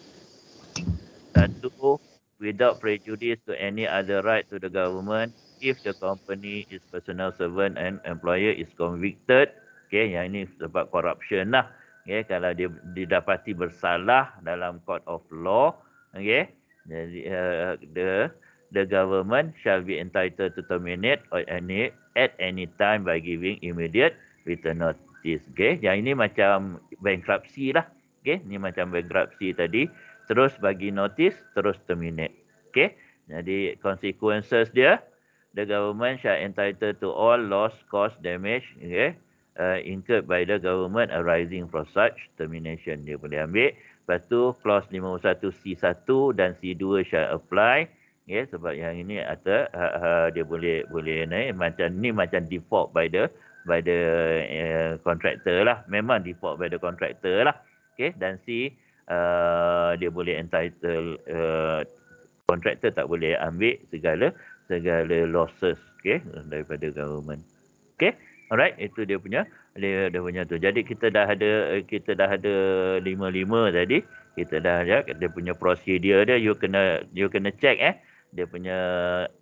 Satu, without prejudice to any other right to the government if the company is personal servant and employer is convicted. Okay, yang ini sebab corruption lah. Okay, kalau dia didapati bersalah dalam court of law. Okay, jadi uh, the the government shall be entitled to terminate or any at any time by giving immediate written notice. Okay, yang ini macam bankruptcy lah. Okay, ni macam bankruptcy tadi terus bagi notis, terus terminate. Okay? Jadi consequences dia, the government shall entitled to all loss, cost, damage, okay? Uh, incurred by the government arising from such termination. Dia boleh ambil. Lepas tu, clause 51 C1 dan C2 shall apply. Okay? Sebab yang ini ada, uh, uh, dia boleh boleh naik. Macam, ni macam default by the by the uh, contractor lah. Memang default by the contractor lah. Okay? Dan C, Uh, dia boleh entitle uh, contractor tak boleh ambil segala segala losses okey daripada government okey alright itu dia punya dia ada punya tu jadi kita dah ada kita dah ada lima-lima tadi kita dah ada dia punya prosedur dia you kena you kena check eh dia punya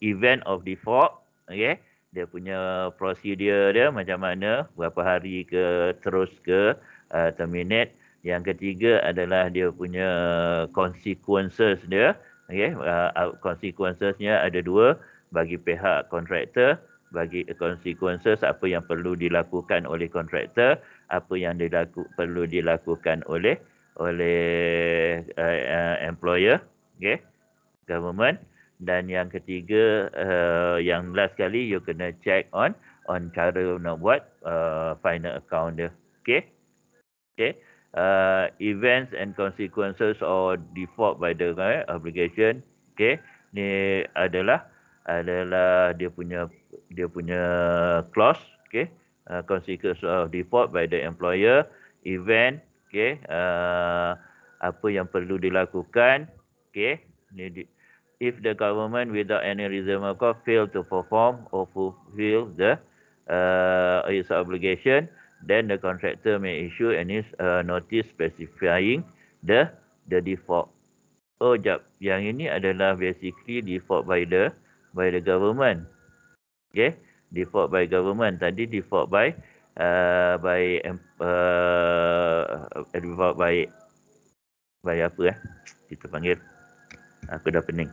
event of default okey dia punya prosedur dia macam mana berapa hari ke terus ke uh, terminate yang ketiga adalah dia punya uh, consequences dia. Okay. Uh, uh consequencesnya ada dua bagi pihak kontraktor. Bagi uh, consequences apa yang perlu dilakukan oleh kontraktor. Apa yang dilaku, perlu dilakukan oleh oleh uh, employer. Okay. Government. Dan yang ketiga, uh, yang last kali you kena check on on cara nak buat uh, final account dia. Okay. Okay uh, events and consequences or default by the right, eh, obligation. Okay, ni adalah adalah dia punya dia punya clause. Okay, uh, consequences of default by the employer, event. Okay, uh, apa yang perlu dilakukan. Okay, ni di, if the government without any reason cause fail to perform or fulfill the uh, its obligation then the contractor may issue any uh, notice specifying the the default. Oh, jap. Yang ini adalah basically default by the by the government. Okay, default by government. Tadi default by uh, by uh, default by by apa eh? Kita panggil. Aku dah pening.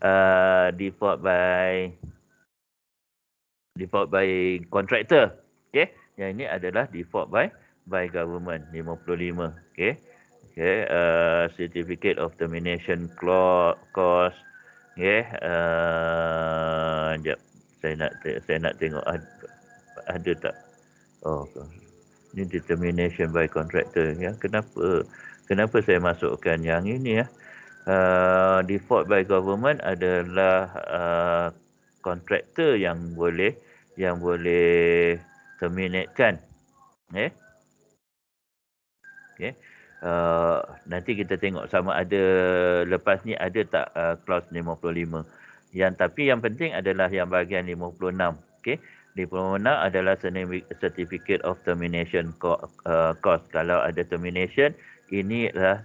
Uh, default by default by contractor. Okay yang ini adalah default by by government 55 okey okay? uh, certificate of termination clause okey uh, jap saya nak saya nak tengok ada, ada tak oh ini determination by contractor ya kenapa kenapa saya masukkan yang ini ya uh, default by government adalah uh, contractor yang boleh yang boleh terminatkan. Okay. Eh? Okay. Uh, nanti kita tengok sama ada lepas ni ada tak uh, clause 55. Yang tapi yang penting adalah yang bahagian 56. Okay. 56 adalah certificate of termination uh, cost. Kalau ada termination, ini inilah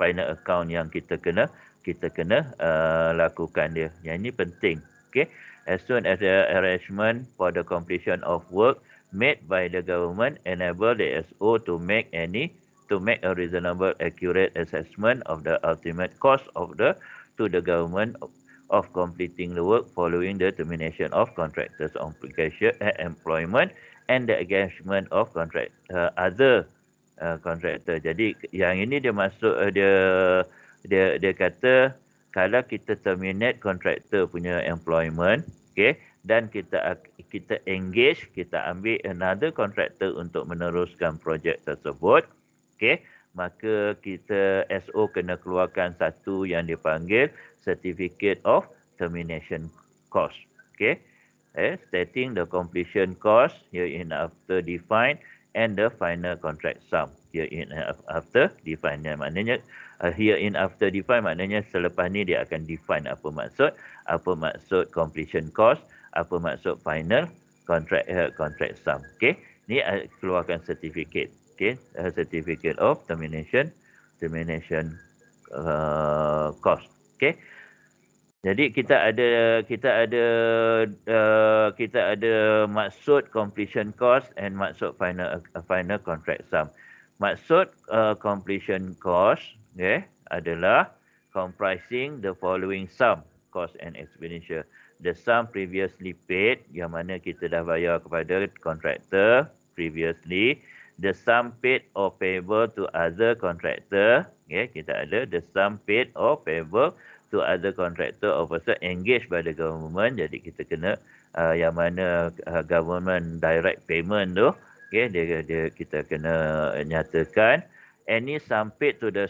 final account yang kita kena kita kena uh, lakukan dia. Yang ini penting. Okay. As soon as the arrangement for the completion of work, uh, made by the government enable the SO to make any to make a reasonable accurate assessment of the ultimate cost of the to the government of completing the work following the termination of contractors on precarious uh, employment and the engagement of contract uh, other uh, contractor. Jadi yang ini dia masuk uh, dia dia dia kata kalau kita terminate contractor punya employment, okay, dan kita kita engage, kita ambil another contractor untuk meneruskan projek tersebut. Okey, maka kita SO kena keluarkan satu yang dipanggil certificate of termination cost. Okey. Eh, stating the completion cost here in after define and the final contract sum here in after define maknanya uh, eh, here in after define maknanya selepas ni dia akan define apa maksud apa maksud completion cost apa maksud final contract uh, contract sum. Okay. Ni eh, keluarkan sertifikat. Okay. uh, certificate of termination termination uh, cost. Okay. Jadi kita ada kita ada uh, kita ada maksud completion cost and maksud final uh, final contract sum. Maksud uh, completion cost okay, adalah comprising the following sum cost and expenditure the sum previously paid yang mana kita dah bayar kepada contractor previously the sum paid or payable to other contractor okay, kita ada the sum paid or payable to other contractor officer engaged by the government jadi kita kena uh, yang mana uh, government direct payment tu okay, dia, dia, kita kena nyatakan any sum paid to the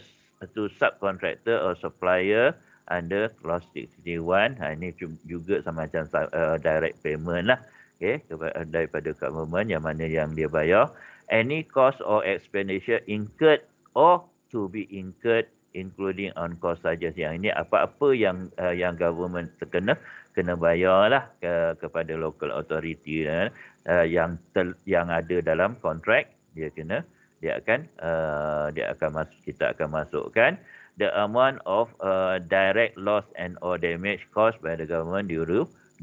to subcontractor or supplier anda cross check sediwan ha, ini juga sama macam uh, direct payment lah okay, uh, daripada government yang mana yang dia bayar any cost or expenditure incurred or to be incurred including on cost saja yang ini apa-apa yang uh, yang government terkena kena bayarlah ke, kepada local authority eh. uh, yang ter, yang ada dalam contract dia kena dia akan uh, dia akan masuk kita akan masukkan uh, the amount of uh, direct loss and or damage caused by the government due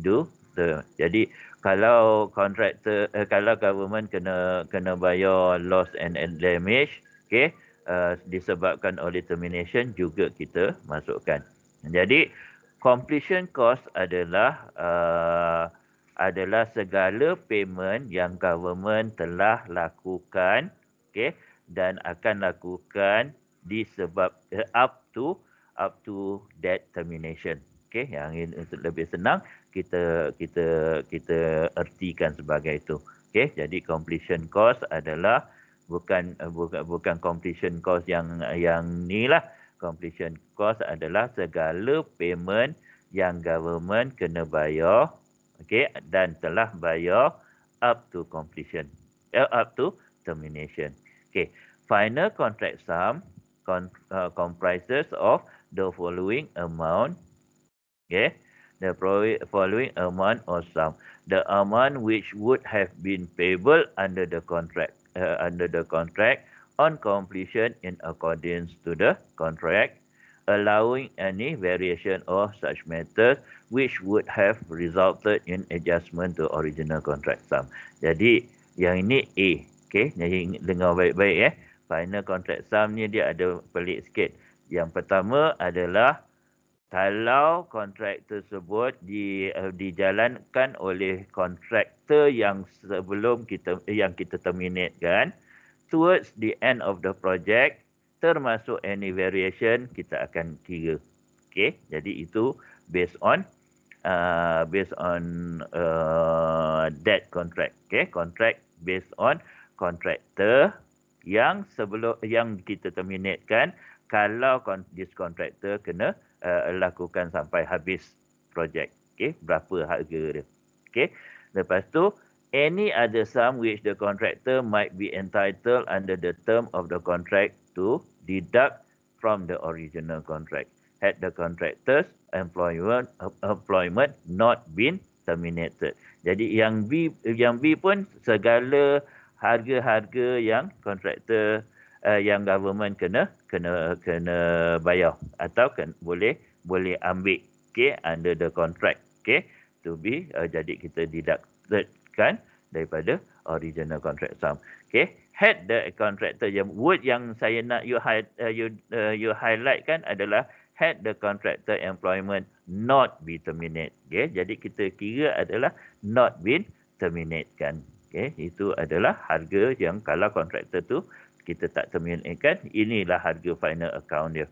to the jadi kalau contractor uh, kalau government kena kena bayar loss and, and damage okay, uh, disebabkan oleh termination juga kita masukkan jadi completion cost adalah uh, adalah segala payment yang government telah lakukan okay, dan akan lakukan disebab eh, up to up to that termination. Okay, yang ini untuk lebih senang kita kita kita artikan sebagai itu. Okay, jadi completion cost adalah bukan bukan bukan completion cost yang yang ni lah. Completion cost adalah segala payment yang government kena bayar okay, dan telah bayar up to completion, uh, up to termination. Okay. Final contract sum con, uh, comprises of the following amount. Okay. The following amount or sum. The amount which would have been payable under the contract. Uh, under the contract on completion in accordance to the contract, allowing any variation of such matters which would have resulted in adjustment to original contract sum. Jadi, yang ini A. Okay, jadi dengar baik-baik ya. -baik, eh final contract sum ni dia ada pelik sikit. Yang pertama adalah kalau kontrak tersebut di, uh, dijalankan oleh kontraktor yang sebelum kita yang kita terminate kan towards the end of the project termasuk any variation kita akan kira. Okay, jadi itu based on uh, based on uh, that contract. Okay, contract based on contractor yang sebelum yang kita terminatkan kalau kontraktor kena uh, lakukan sampai habis projek okey berapa harga dia okey lepas tu any other sum which the contractor might be entitled under the term of the contract to deduct from the original contract had the contractor's employment employment not been terminated jadi yang B yang B pun segala harga-harga yang kontraktor uh, yang government kena kena kena bayar atau kan boleh boleh ambil okay under the contract okay to be uh, jadi kita deducted kan daripada original contract sum okay had the contractor yang word yang saya nak you hi, uh, eh, you uh, you highlight kan adalah had the contractor employment not be terminated okay jadi kita kira adalah not been terminated kan Okay, itu adalah harga yang kalau kontraktor tu kita tak terminikan, inilah harga final account dia.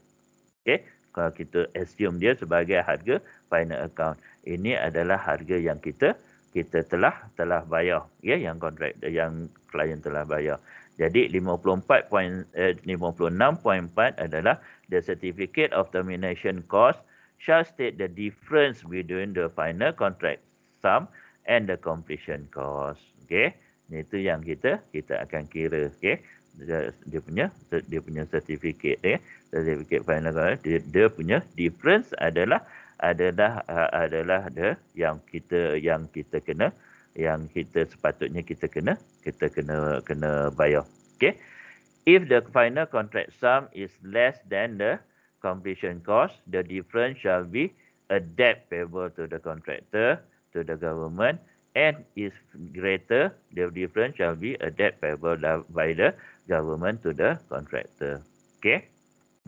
Okay, kalau kita assume dia sebagai harga final account. Ini adalah harga yang kita kita telah telah bayar ya yang kontrak yang klien telah bayar. Jadi 54. Eh, 56.4 adalah the certificate of termination cost shall state the difference between the final contract sum and the completion cost. Okay. Itu yang kita kita akan kira. Okay. Dia, dia punya dia punya sertifikat Okay. Eh? Sertifikat final cost. Dia, dia punya difference adalah adalah adalah ada yang kita yang kita kena yang kita sepatutnya kita kena kita kena kena bayar. Okay. If the final contract sum is less than the completion cost, the difference shall be a debt payable to the contractor to the government and is greater, the difference shall be a debt payable by the government to the contractor. Okay,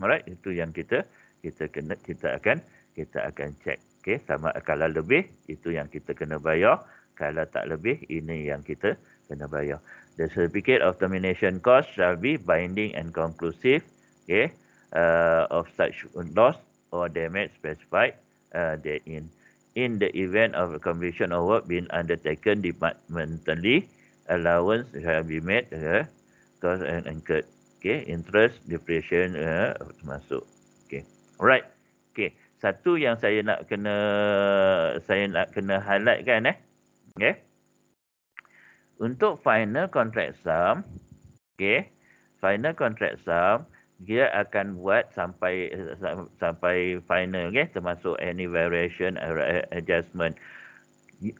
alright, itu yang kita kita kena kita akan kita akan check. Okay, sama kalau lebih itu yang kita kena bayar. Kalau tak lebih ini yang kita kena bayar. The certificate of termination cost shall be binding and conclusive. Okay, uh, of such loss or damage specified uh, therein in the event of a completion of work being undertaken departmentally, allowance shall be made uh, cost and incurred. Okay, interest, depreciation uh, termasuk. Okay, alright. Okay, satu yang saya nak kena saya nak kena highlight kan eh. Okay. Untuk final contract sum, okay, final contract sum, dia akan buat sampai sampai final okay? termasuk any variation adjustment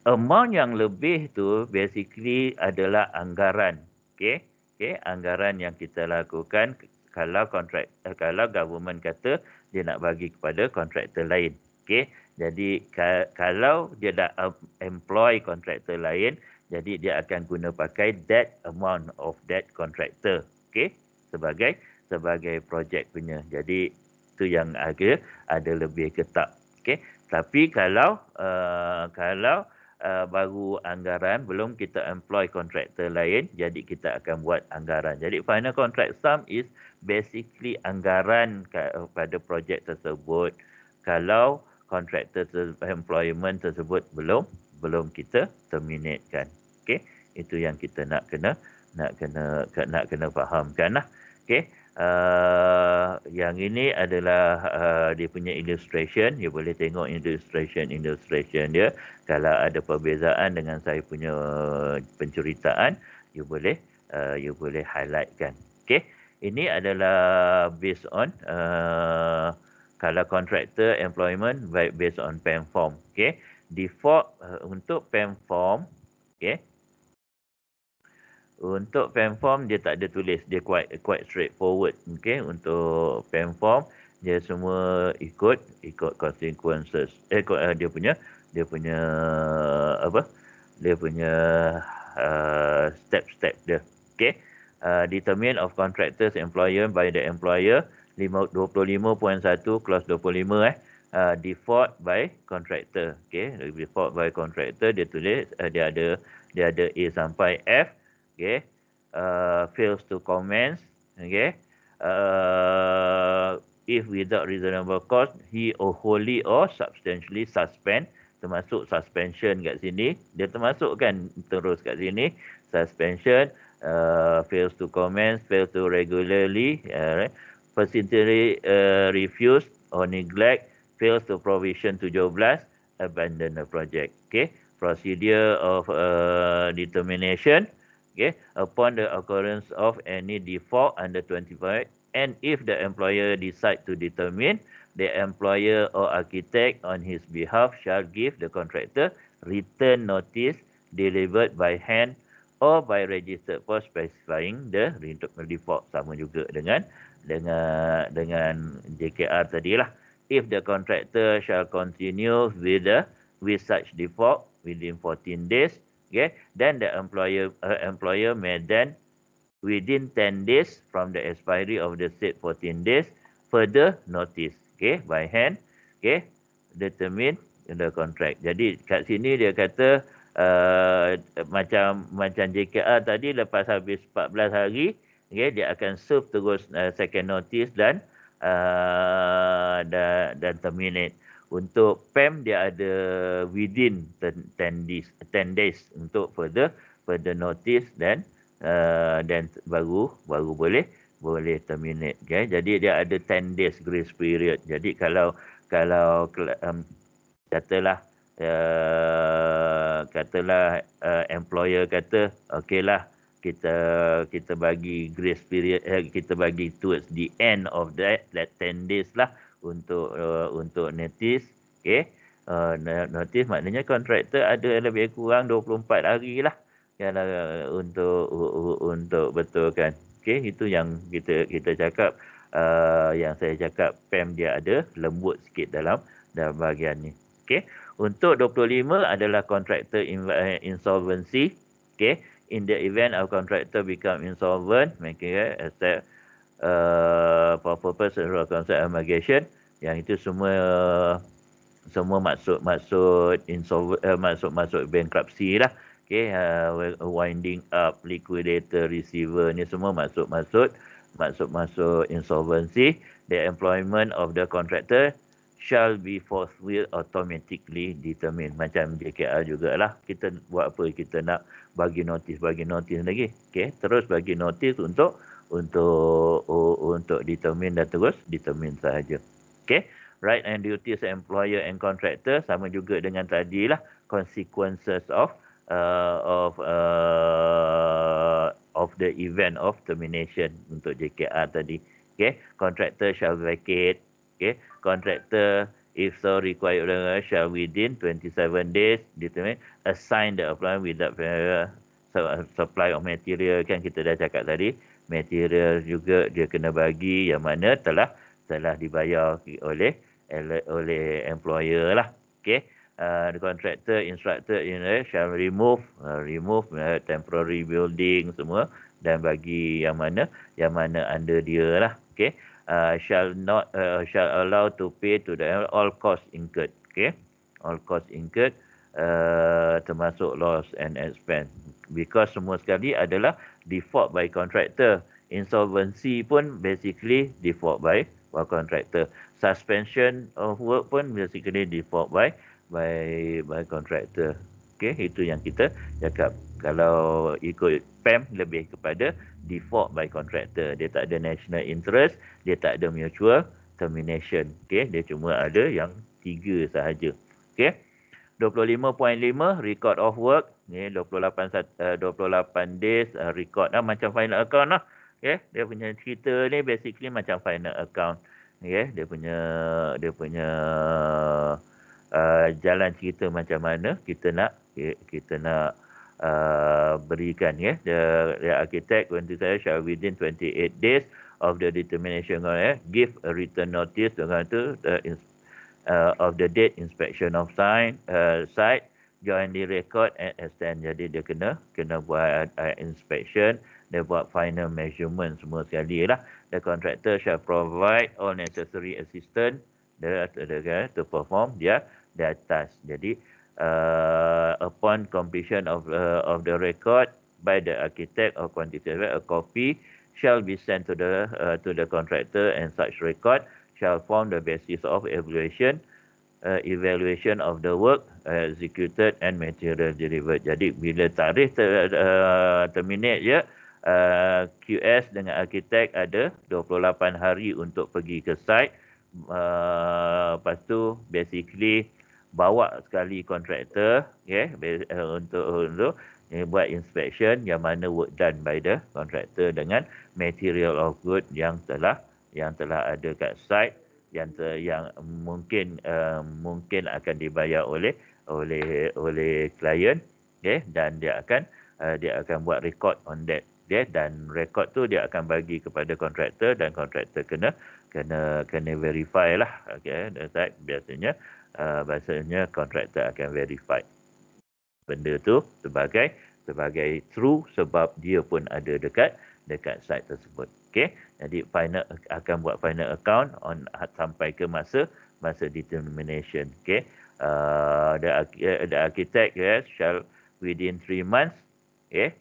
amount yang lebih tu basically adalah anggaran okey okey anggaran yang kita lakukan kalau kontrak kalau government kata dia nak bagi kepada kontraktor lain okey jadi kalau dia dah employ kontraktor lain jadi dia akan guna pakai that amount of that contractor okey sebagai sebagai projek punya. Jadi tu yang harga ada lebih ketat. Okey. Tapi kalau uh, kalau uh, baru anggaran belum kita employ kontraktor lain, jadi kita akan buat anggaran. Jadi final contract sum is basically anggaran pada projek tersebut. Kalau kontraktor employment tersebut belum belum kita terminate kan, Okey. Itu yang kita nak kena nak kena nak kena fahamkanlah. Okey uh, yang ini adalah uh, dia punya illustration Dia boleh tengok illustration illustration dia kalau ada perbezaan dengan saya punya penceritaan you boleh uh, you boleh highlightkan Okay? ini adalah based on uh, kalau contractor employment based on PEM form Okay? default uh, untuk PEM form Okay? Untuk fan form dia tak ada tulis. Dia quite quite straightforward. Okay. Untuk fan form dia semua ikut ikut consequences. Eh ikut, uh, dia punya dia punya apa? Dia punya uh, step-step uh, dia. Okay. Uh, determine of contractors employer by the employer 25.1 clause 25 eh. Uh, default by contractor. Okay. Default by contractor dia tulis uh, dia ada dia ada A sampai F okay uh, fails to commence okay uh, if without reasonable cause he or wholly or substantially suspend termasuk suspension kat sini dia termasuk kan terus kat sini suspension uh, fails to commence fails to regularly persistently uh, uh refuse or neglect fails to provision to job 17 abandon the project okay procedure of uh, determination okay, upon the occurrence of any default under 25 and if the employer decide to determine the employer or architect on his behalf shall give the contractor written notice delivered by hand or by registered for specifying the default sama juga dengan dengan dengan JKR tadi lah. If the contractor shall continue with the with such default within 14 days Okay, then the employer uh, employer may then within 10 days from the expiry of the said 14 days further notice. Okay, by hand. Okay, determine in the contract. Jadi kat sini dia kata uh, macam macam JKR tadi lepas habis 14 hari, okay, dia akan serve terus uh, second notice dan uh, dan, terminate. Untuk PEM dia ada within 10 days, 10 days untuk further further notice dan uh, dan uh, baru baru boleh boleh terminate. Okay. Jadi dia ada 10 days grace period. Jadi kalau kalau um, katalah uh, katalah uh, employer kata okeylah kita kita bagi grace period eh, kita bagi towards the end of that that 10 days lah uh, untuk uh, untuk notice okay? uh, notice maknanya kontraktor ada lebih kurang 24 hari lah kan uh, untuk uh, uh, untuk betulkan okey itu yang kita kita cakap uh, yang saya cakap pem dia ada lembut sikit dalam dalam bahagian ni Okay, untuk 25 adalah kontraktor eh, insolvency Okay, in the event our contractor become insolvent maka okay, eh, asset uh, purpose of concept of migration yang itu semua semua maksud maksud insol uh, eh, maksud maksud bankruptcy lah okay uh, winding up liquidator receiver ni semua maksud maksud maksud maksud insolvency the employment of the contractor shall be forthwith automatically determined macam JKR jugalah kita buat apa kita nak bagi notis bagi notis lagi okay terus bagi notis untuk untuk uh, untuk determine dan terus determine sahaja. Okay. Right and duties employer and contractor sama juga dengan tadi lah consequences of uh, of uh, of the event of termination untuk JKR tadi. Okay, contractor shall vacate. Okay, contractor if so required shall within 27 days determine assign the appliance without failure uh, supply of material kan kita dah cakap tadi material juga dia kena bagi yang mana telah telah dibayar oleh oleh employer lah. Okay. Uh, ah, the contractor, instructor, you know, shall remove, uh, remove uh, temporary building semua dan bagi yang mana, yang mana under dia lah. Okay. Uh, ah, shall not, uh, shall allow to pay to the all cost incurred. Okay. All cost incurred. Uh, termasuk loss and expense because semua sekali adalah default by contractor insolvency pun basically default by by contractor suspension of work pun basically default by by by contractor Okay, itu yang kita cakap kalau ikut PEM lebih kepada default by contractor dia tak ada national interest dia tak ada mutual termination Okay, dia cuma ada yang tiga sahaja Okay. 25.5 record of work ni 28 28 eh, days eh, record lah macam final account lah okey ya. dia punya cerita ni basically macam final account okey ya. dia punya dia punya uh, jalan cerita macam mana kita nak okay, ya, kita nak uh, berikan ya the, the architect when to say shall within 28 days of the determination yeah give a written notice dengan tu uh, uh, of the date inspection of site uh, site join the record and extend jadi dia kena kena buat uh, inspection dia buat final measurement semua sekali lah the contractor shall provide all necessary assistance dia ada to perform dia dia task jadi uh, upon completion of uh, of the record by the architect or quantity a copy shall be sent to the uh, to the contractor and such record shall form the basis of evaluation uh, evaluation of the work uh, executed and material delivered. Jadi bila tarikh ter, uh, terminate ya, uh, QS dengan arkitek ada 28 hari untuk pergi ke site. Uh, lepas tu basically bawa sekali kontraktor yeah, ya, uh, untuk untuk uh, buat inspection yang mana work done by the contractor dengan material of good yang telah yang telah ada kat site yang ter, yang mungkin uh, mungkin akan dibayar oleh oleh oleh klien okey dan dia akan uh, dia akan buat record on that okay? dan record tu dia akan bagi kepada kontraktor dan kontraktor kena kena kena verify lah okey dan biasanya uh, biasanya kontraktor akan verify benda tu sebagai sebagai true sebab dia pun ada dekat dekat site tersebut okey jadi final akan buat final account on sampai ke masa masa determination. Okay. Uh, the, uh, the architect yes, shall within three months okay,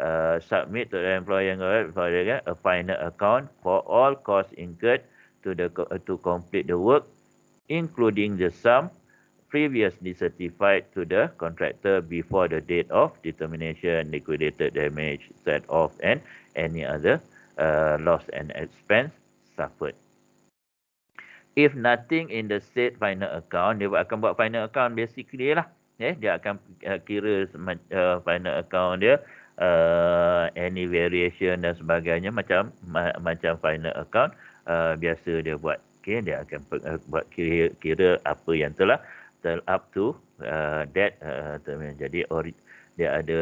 uh, submit to the employer for the, uh, a final account for all costs incurred to the uh, to complete the work including the sum previously certified to the contractor before the date of determination, liquidated damage, set off and any other uh, loss and expense suffered. If nothing in the said final account, dia akan buat final account basically lah. Eh, dia akan uh, kira uh, final account dia. Uh, any variation dan sebagainya macam ma- macam final account uh, biasa dia buat okay, dia akan uh, buat kira, kira apa yang telah tell up to uh, that uh, jadi dia ada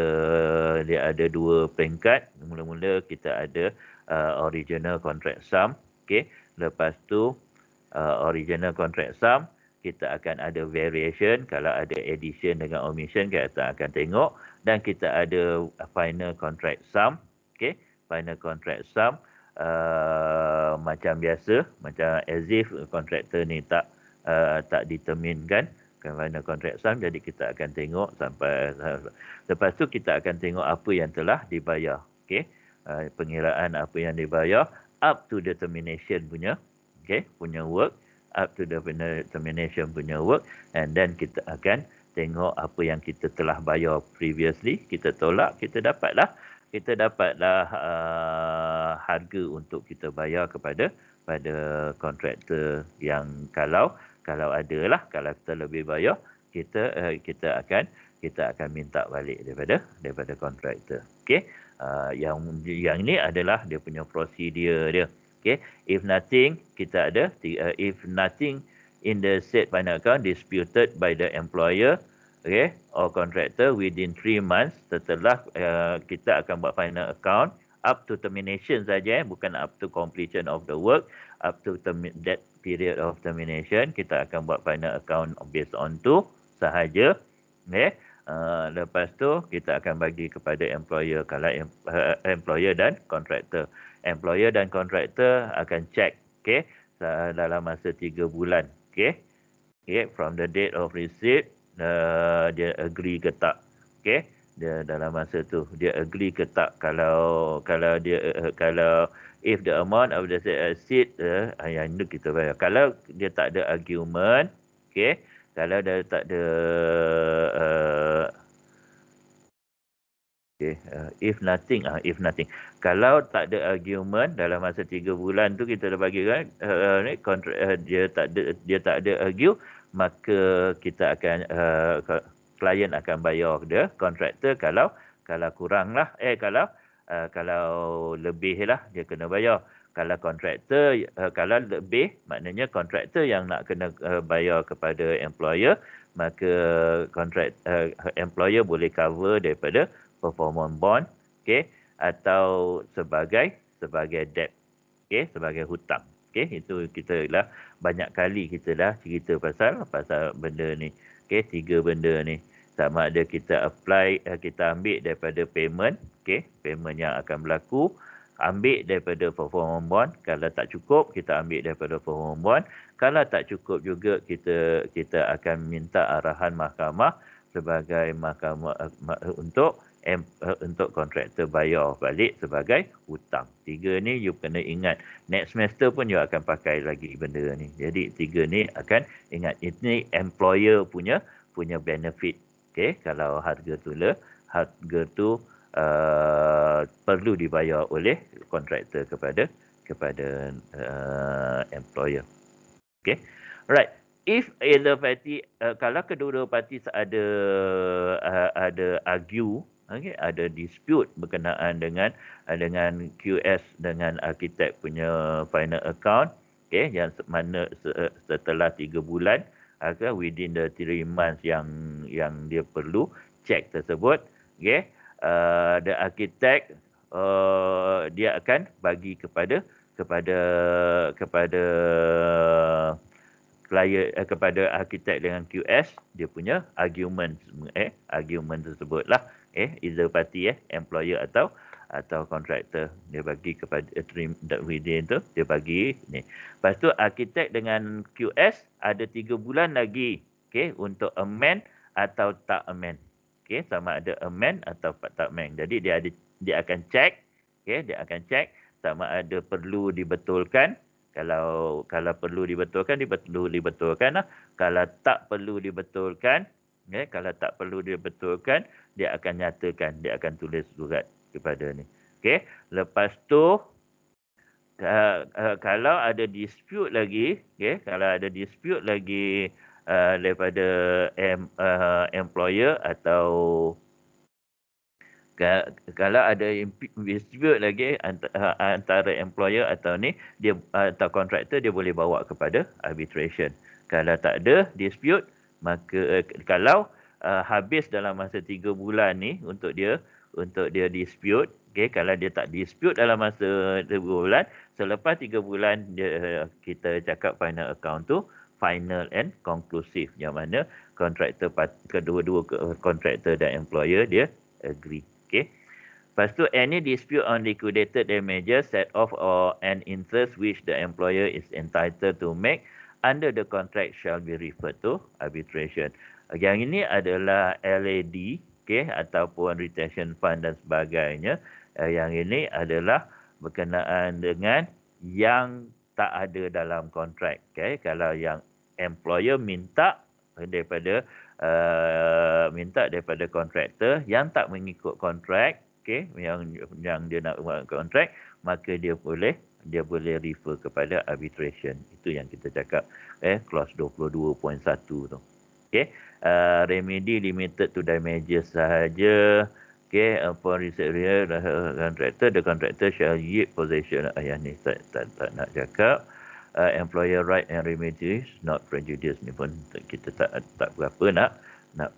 dia ada dua peringkat mula-mula kita ada uh, original contract sum. Okay. Lepas tu uh, original contract sum kita akan ada variation. Kalau ada addition dengan omission kita akan tengok. Dan kita ada uh, final contract sum. Okay. Final contract sum. Uh, macam biasa macam as if contractor ni tak uh, tak determine kan kerana contract sum jadi kita akan tengok sampai uh, lepas tu kita akan tengok apa yang telah dibayar okay. Ah, pengiraan apa yang dibayar up to determination punya okey punya work up to the termination punya work and then kita akan tengok apa yang kita telah bayar previously kita tolak kita dapatlah kita dapatlah uh, harga untuk kita bayar kepada pada kontraktor yang kalau kalau ada lah kalau kita lebih bayar kita uh, kita akan kita akan minta balik daripada daripada kontraktor okey uh, yang yang ini adalah dia punya prosedur dia Okay, if nothing kita ada uh, if nothing in the said final account disputed by the employer okay, or contractor within three months setelah uh, kita akan buat final account up to termination saja eh bukan up to completion of the work up to that period of termination kita akan buat final account based on tu sahaja okay? Eh, lepas tu kita akan bagi kepada employer kalau em, uh, employer dan contractor employer dan contractor akan cek okay dalam masa tiga bulan okay okey from the date of receipt uh, dia agree ke tak okey dia dalam masa tu dia agree ke tak kalau kalau dia uh, kalau if the amount of the exceed uh, yang itu kita bayar kalau dia tak ada argument okay kalau dia tak ada uh, Okay. Uh, if nothing, uh, if nothing. Kalau tak ada argument dalam masa tiga bulan tu kita dah bagi kan, uh, ni, kontra, uh, dia tak ada dia tak ada argue, maka kita akan uh, klien akan bayar dia kontraktor kalau kalau kurang lah, eh kalau uh, kalau lebih lah dia kena bayar. Kalau kontraktor uh, kalau lebih maknanya kontraktor yang nak kena uh, bayar kepada employer maka kontrak uh, employer boleh cover daripada performance bond okey atau sebagai sebagai debt okey sebagai hutang okey itu kita lah banyak kali kita dah cerita pasal pasal benda ni okey tiga benda ni sama ada kita apply eh, kita ambil daripada payment okey payment yang akan berlaku ambil daripada performance bond kalau tak cukup kita ambil daripada performance bond kalau tak cukup juga kita kita akan minta arahan mahkamah sebagai mahkamah eh, untuk em, uh, untuk kontraktor bayar balik sebagai hutang. Tiga ni you kena ingat. Next semester pun you akan pakai lagi benda ni. Jadi tiga ni akan ingat. Ini employer punya punya benefit. Okay, kalau harga tu le, harga tu uh, perlu dibayar oleh kontraktor kepada kepada uh, employer. Okay, alright. If either party, uh, kalau kedua-dua parti ada uh, ada argue okay, ada dispute berkenaan dengan eh, dengan QS dengan arkitek punya final account okay, yang mana eh, setelah 3 bulan okay, within the 3 months yang yang dia perlu check tersebut okay, uh, eh, the architect uh, dia akan bagi kepada kepada kepada client eh, kepada arkitek dengan QS dia punya argument eh argument tersebutlah eh either party eh employer atau atau kontraktor dia bagi kepada eh, trim tu dia bagi ni lepas tu arkitek dengan QS ada 3 bulan lagi okey untuk amend atau tak amend okey sama ada amend atau tak amend jadi dia ada dia akan check okey dia akan check sama ada perlu dibetulkan kalau kalau perlu dibetulkan perlu dibetulkan lah. kalau tak perlu dibetulkan okay, kalau tak perlu dibetulkan dia akan nyatakan, dia akan tulis surat kepada ni. Okey, lepas tu kalau ada dispute lagi, okey, kalau ada dispute lagi uh, daripada em, uh, employer atau kalau ada dispute lagi uh, antara employer atau ni dia uh, atau contractor dia boleh bawa kepada arbitration. Kalau tak ada dispute maka eh, kalau uh, habis dalam masa tiga bulan ni untuk dia untuk dia dispute okay? kalau dia tak dispute dalam masa tiga bulan selepas tiga bulan dia, uh, kita cakap final account tu final and conclusive yang mana kontraktor kedua-dua uh, kontraktor dan employer dia agree okay? Lepas tu, any dispute on liquidated damages set off or an interest which the employer is entitled to make under the contract shall be referred to arbitration. Yang ini adalah LED, okay, ataupun retention fund dan sebagainya. Eh, yang ini adalah berkenaan dengan yang tak ada dalam kontrak. Okay. Kalau yang employer minta daripada uh, minta daripada kontraktor yang tak mengikut kontrak, okay, yang yang dia nak buat kontrak, maka dia boleh dia boleh refer kepada arbitration. Itu yang kita cakap eh clause 22.1 tu. Okay. Uh, remedy limited to damages sahaja. Okay, upon receipt real the contractor, the contractor shall yield possession. Ayah ni tak, tak, tak nak cakap. Uh, employer right and remedies not prejudice ni pun kita tak tak berapa nak nak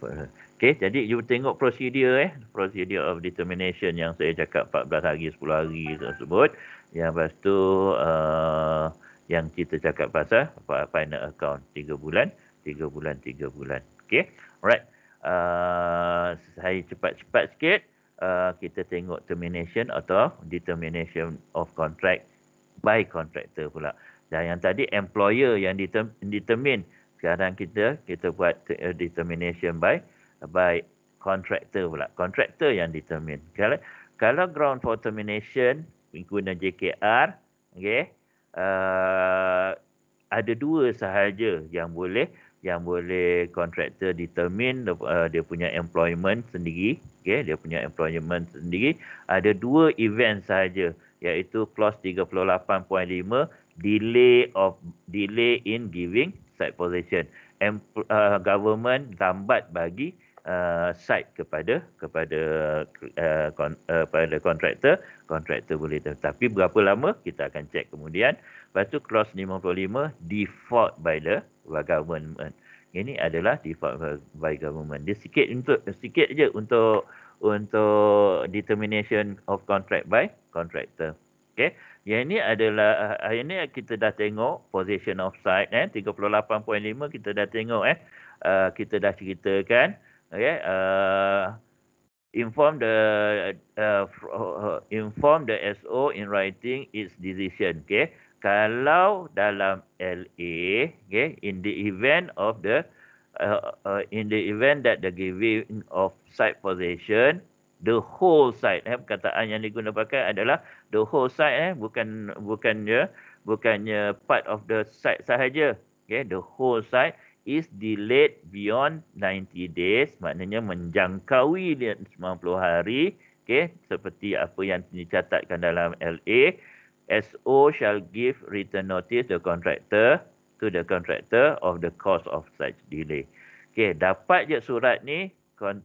Okay, jadi you tengok prosedur eh prosedur of determination yang saya cakap 14 hari 10 hari tersebut yang lepas tu uh, yang kita cakap pasal final account 3 bulan 3 bulan 3 bulan Okay. Alright. Uh, saya cepat-cepat sikit. Uh, kita tengok termination atau determination of contract by contractor pula. Dan yang tadi employer yang determine. Sekarang kita kita buat uh, determination by by contractor pula. Contractor yang determine. Kalau, kalau ground for termination guna JKR. Okay. Uh, ada dua sahaja yang boleh uh, yang boleh kontraktor determine uh, dia punya employment sendiri okey dia punya employment sendiri ada dua event saja iaitu clause 38.5 delay of delay in giving site possession Emp, uh, government lambat bagi uh, site kepada kepada uh, kon, uh, pada kontraktor kontraktor boleh tetapi berapa lama kita akan cek kemudian Lepas tu clause 55 default by the government. Ini adalah default by government. Dia sikit untuk sikit je untuk untuk determination of contract by contractor. Okay. Yang ini adalah hari ah, ini kita dah tengok position of site eh 38.5 kita dah tengok eh uh, kita dah ceritakan okay uh, inform the uh, inform the SO in writing its decision okay kalau dalam LA okay in the event of the uh, uh, in the event that the giving of site possession the whole site eh perkataan yang digunakan adalah the whole site eh bukan bukannya bukannya part of the site sahaja okay the whole site is delayed beyond 90 days maknanya menjangkaui 90 hari okay seperti apa yang dicatatkan dalam LA SO shall give written notice the contractor to the contractor of the cause of such delay. Okay, dapat je surat ni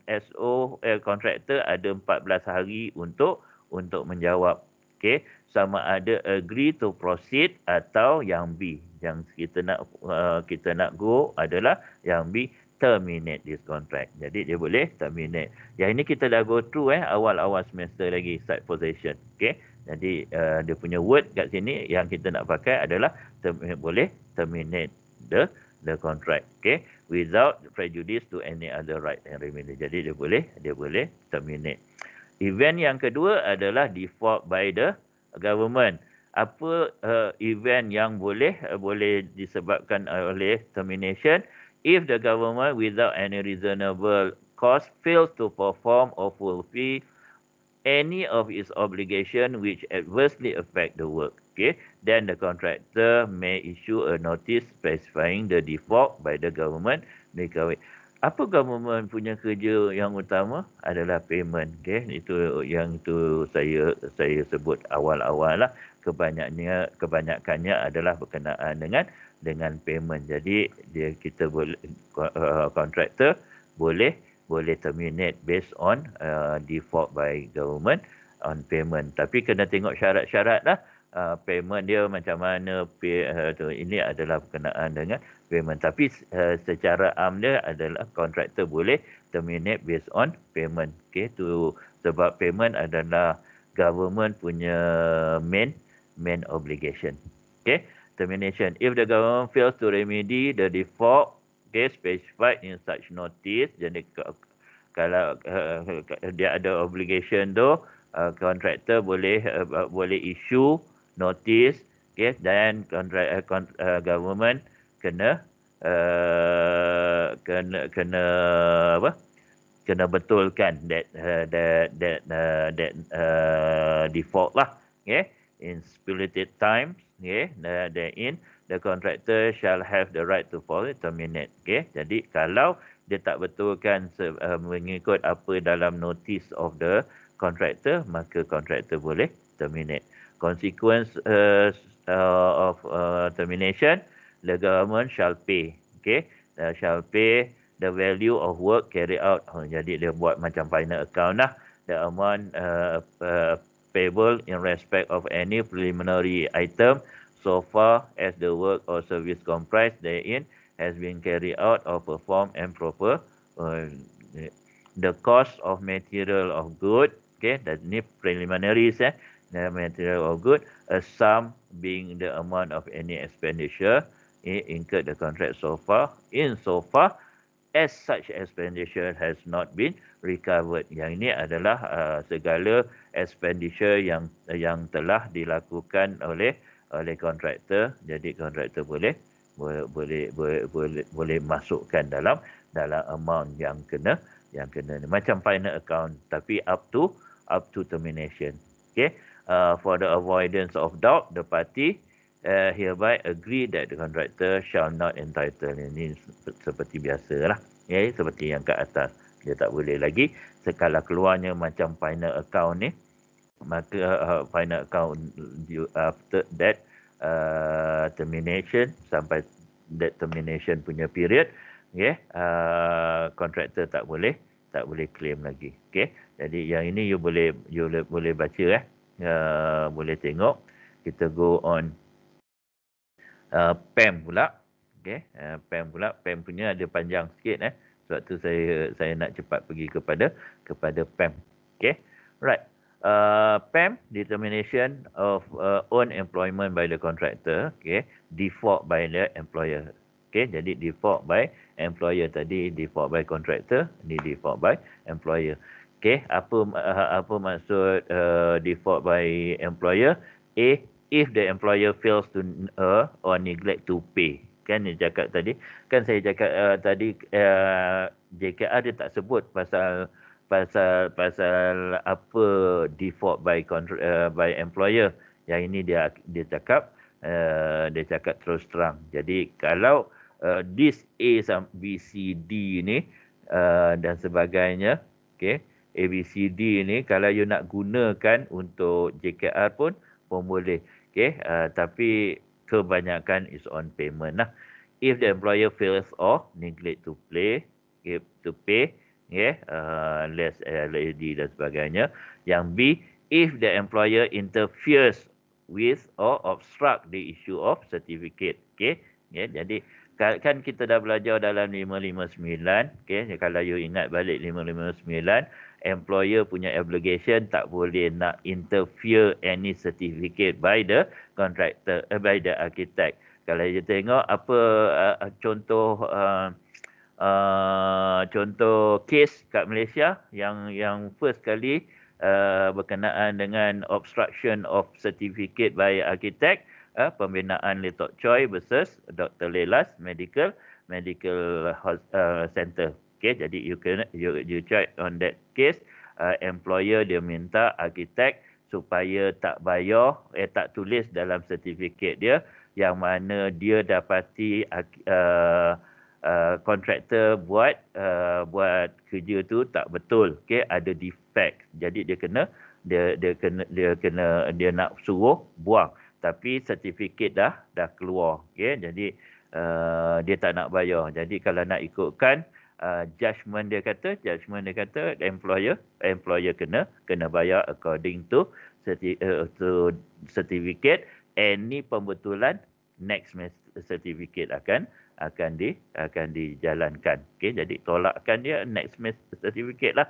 SO eh, contractor ada 14 hari untuk untuk menjawab. Okay, sama ada agree to proceed atau yang B. Yang kita nak uh, kita nak go adalah yang B terminate this contract. Jadi dia boleh terminate. Yang ini kita dah go through eh awal-awal semester lagi side position. Okay. Jadi uh, dia punya word kat sini yang kita nak pakai adalah term, eh, boleh terminate the the contract. Okay. Without prejudice to any other right and remedy. Jadi dia boleh dia boleh terminate. Event yang kedua adalah default by the government. Apa uh, event yang boleh uh, boleh disebabkan oleh termination if the government without any reasonable cause fails to perform or fulfill any of its obligation which adversely affect the work. Okay, then the contractor may issue a notice specifying the default by the government. Mekawi. Apa government punya kerja yang utama adalah payment. Okay, itu yang itu saya saya sebut awal-awal lah. Kebanyaknya kebanyakannya adalah berkenaan dengan dengan payment. Jadi dia kita boleh kontraktor uh, boleh boleh terminate based on uh, default by government on payment. Tapi kena tengok syarat-syarat lah. Uh, payment dia macam mana pay, uh, tu. ini adalah berkenaan dengan payment tapi uh, secara am dia adalah kontraktor boleh terminate based on payment okay, tu sebab payment adalah government punya main main obligation okay termination if the government fails to remedy the default okay, specified in such notice. Jadi kalau uh, dia ada obligation tu, uh, contractor boleh uh, boleh issue notice, okay, dan contract uh, government kena uh, kena kena apa? kena betulkan that uh, that that uh, that uh, default lah, okay, in spirited time, okay, uh, that in uh, the contractor shall have the right to fully terminate. Okay. Jadi kalau dia tak betulkan uh, mengikut apa dalam notice of the contractor, maka contractor boleh terminate. Consequence uh, uh, of uh, termination, the government shall pay. Okay. Uh, shall pay the value of work carried out. Oh, jadi dia buat macam final account lah. The amount uh, uh, payable in respect of any preliminary item so far as the work or service comprised therein has been carried out or performed and proper. Uh, the cost of material of good, okay, that ni preliminaries eh, the material of good, a sum being the amount of any expenditure eh, incurred the contract so far, in so far as such expenditure has not been recovered. Yang ini adalah uh, segala expenditure yang yang telah dilakukan oleh oleh kontraktor jadi kontraktor boleh boleh boleh boleh, boleh, boleh masukkan dalam dalam amount yang kena yang kena ni macam final account tapi up to up to termination okey uh, for the avoidance of doubt the party uh, hereby agree that the contractor shall not entitled ini seperti biasa lah okay? Ya, seperti yang kat atas dia tak boleh lagi sekala keluarnya macam final account ni maka uh, uh, final account due after that uh, termination sampai that termination punya period okay uh, contractor tak boleh tak boleh claim lagi okay jadi yang ini you boleh you boleh, boleh baca eh uh, boleh tengok kita go on uh, pem pula okay uh, pem pula pem punya ada panjang sikit eh sebab tu saya saya nak cepat pergi kepada kepada pem okay right Uh, PEM determination of uh, own employment by the contractor okay default by the employer okay jadi default by employer tadi default by contractor ni default by employer okay apa uh, apa maksud uh, default by employer a if the employer fails to uh, or neglect to pay kan dia cakap tadi kan saya cakap uh, tadi uh, JKR dia tak sebut pasal pasal pasal apa default by control, uh, eh, by employer yang ini dia dia cakap uh, dia cakap terus terang jadi kalau uh, this A B C D ni uh, dan sebagainya okey A B C D ni kalau you nak gunakan untuk JKR pun pun boleh okey uh, tapi kebanyakan is on payment lah if the employer fails or neglect to pay okay, to pay yeah, ya, uh, less eh, LAD dan sebagainya. Yang B, if the employer interferes with or obstruct the issue of certificate. Okay, yeah, jadi kan, kan kita dah belajar dalam 559, okay, kalau you ingat balik 559, employer punya obligation tak boleh nak interfere any certificate by the contractor, uh, by the architect. Kalau kita tengok apa uh, contoh uh, Eh, contoh kes kat Malaysia yang yang first kali uh, berkenaan dengan obstruction of certificate by architect uh, pembinaan Letok Choi versus Dr. Lelas Medical Medical uh, Center. Okay, jadi you can you, you check on that case. Uh, employer dia minta arkitek supaya tak bayar eh tak tulis dalam certificate dia yang mana dia dapati uh, kontraktor uh, buat uh, buat kerja tu tak betul okey ada defect jadi dia kena dia dia kena dia kena dia nak suruh buang tapi sertifikat dah dah keluar okey jadi uh, dia tak nak bayar jadi kalau nak ikutkan uh, judgement dia kata judgement dia kata employer employer kena kena bayar according to sertifikat uh, any pembetulan next certificate akan akan di akan dijalankan. Okey, jadi tolakkan dia next semester certificate lah.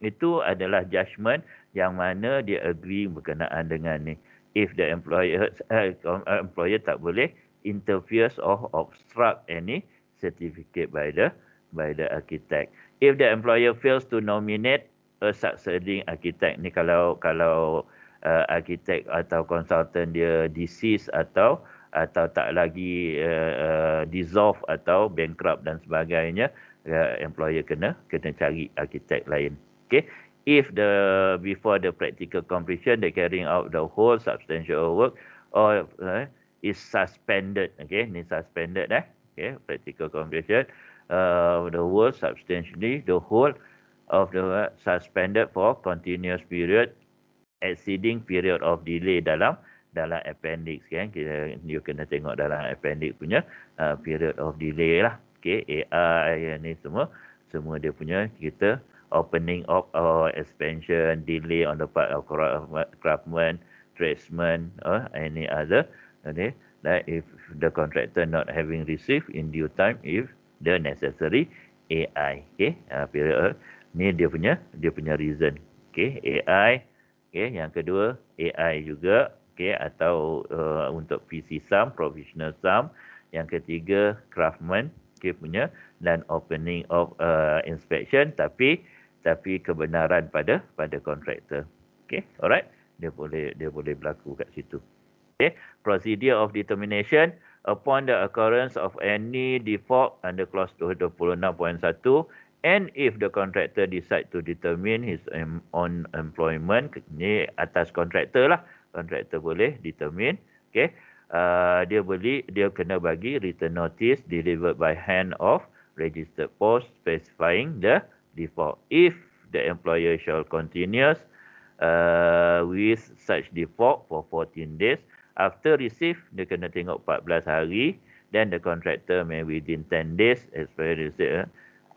Itu adalah judgement yang mana dia agree berkenaan dengan ni. If the employer uh, employer tak boleh interfere or obstruct any certificate by the by the architect. If the employer fails to nominate a succeeding architect ni kalau kalau uh, architect atau consultant dia deceased atau atau tak lagi uh, uh, dissolve atau bankrupt dan sebagainya uh, employer kena kena cari arkitek lain okey if the before the practical completion they carrying out the whole substantial work or uh, is suspended okey ni suspended eh okey practical completion uh, the whole substantially the whole of the uh, suspended for continuous period exceeding period of delay dalam dalam appendix kan kita you kena tengok dalam appendix punya uh, period of delay lah okay AI ni semua semua dia punya kita opening up or expansion delay on the part of craftsman tradesman or any other okay that if the contractor not having received in due time if the necessary AI okay uh, period of, uh, ni dia punya dia punya reason okay AI okay yang kedua AI juga okay, atau uh, untuk PC sum, provisional sum. Yang ketiga, craftsman okay, punya dan opening of uh, inspection tapi tapi kebenaran pada pada kontraktor. Okay, alright. Dia boleh dia boleh berlaku kat situ. Okay, procedure of determination upon the occurrence of any default under clause 26.1 and if the contractor decide to determine his own employment ni atas kontraktor lah kontraktor boleh determine okey uh, dia beli dia kena bagi written notice delivered by hand of registered post specifying the default if the employer shall continues uh, with such default for 14 days after receive dia kena tengok 14 hari then the contractor may within 10 days expire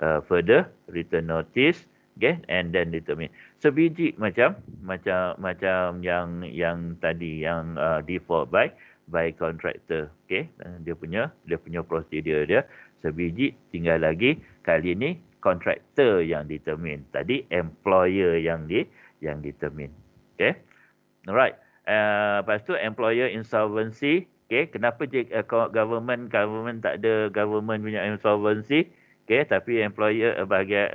uh, further written notice okay and then determine sebiji macam macam macam yang yang tadi yang uh, default by by contractor okey uh, dia punya dia punya prosedur dia sebiji tinggal lagi kali ni contractor yang determine tadi employer yang di yang determine okey alright uh, lepas tu employer insolvency okey kenapa je uh, government government tak ada government punya insolvency Okay, tapi employer eh, bagi eh,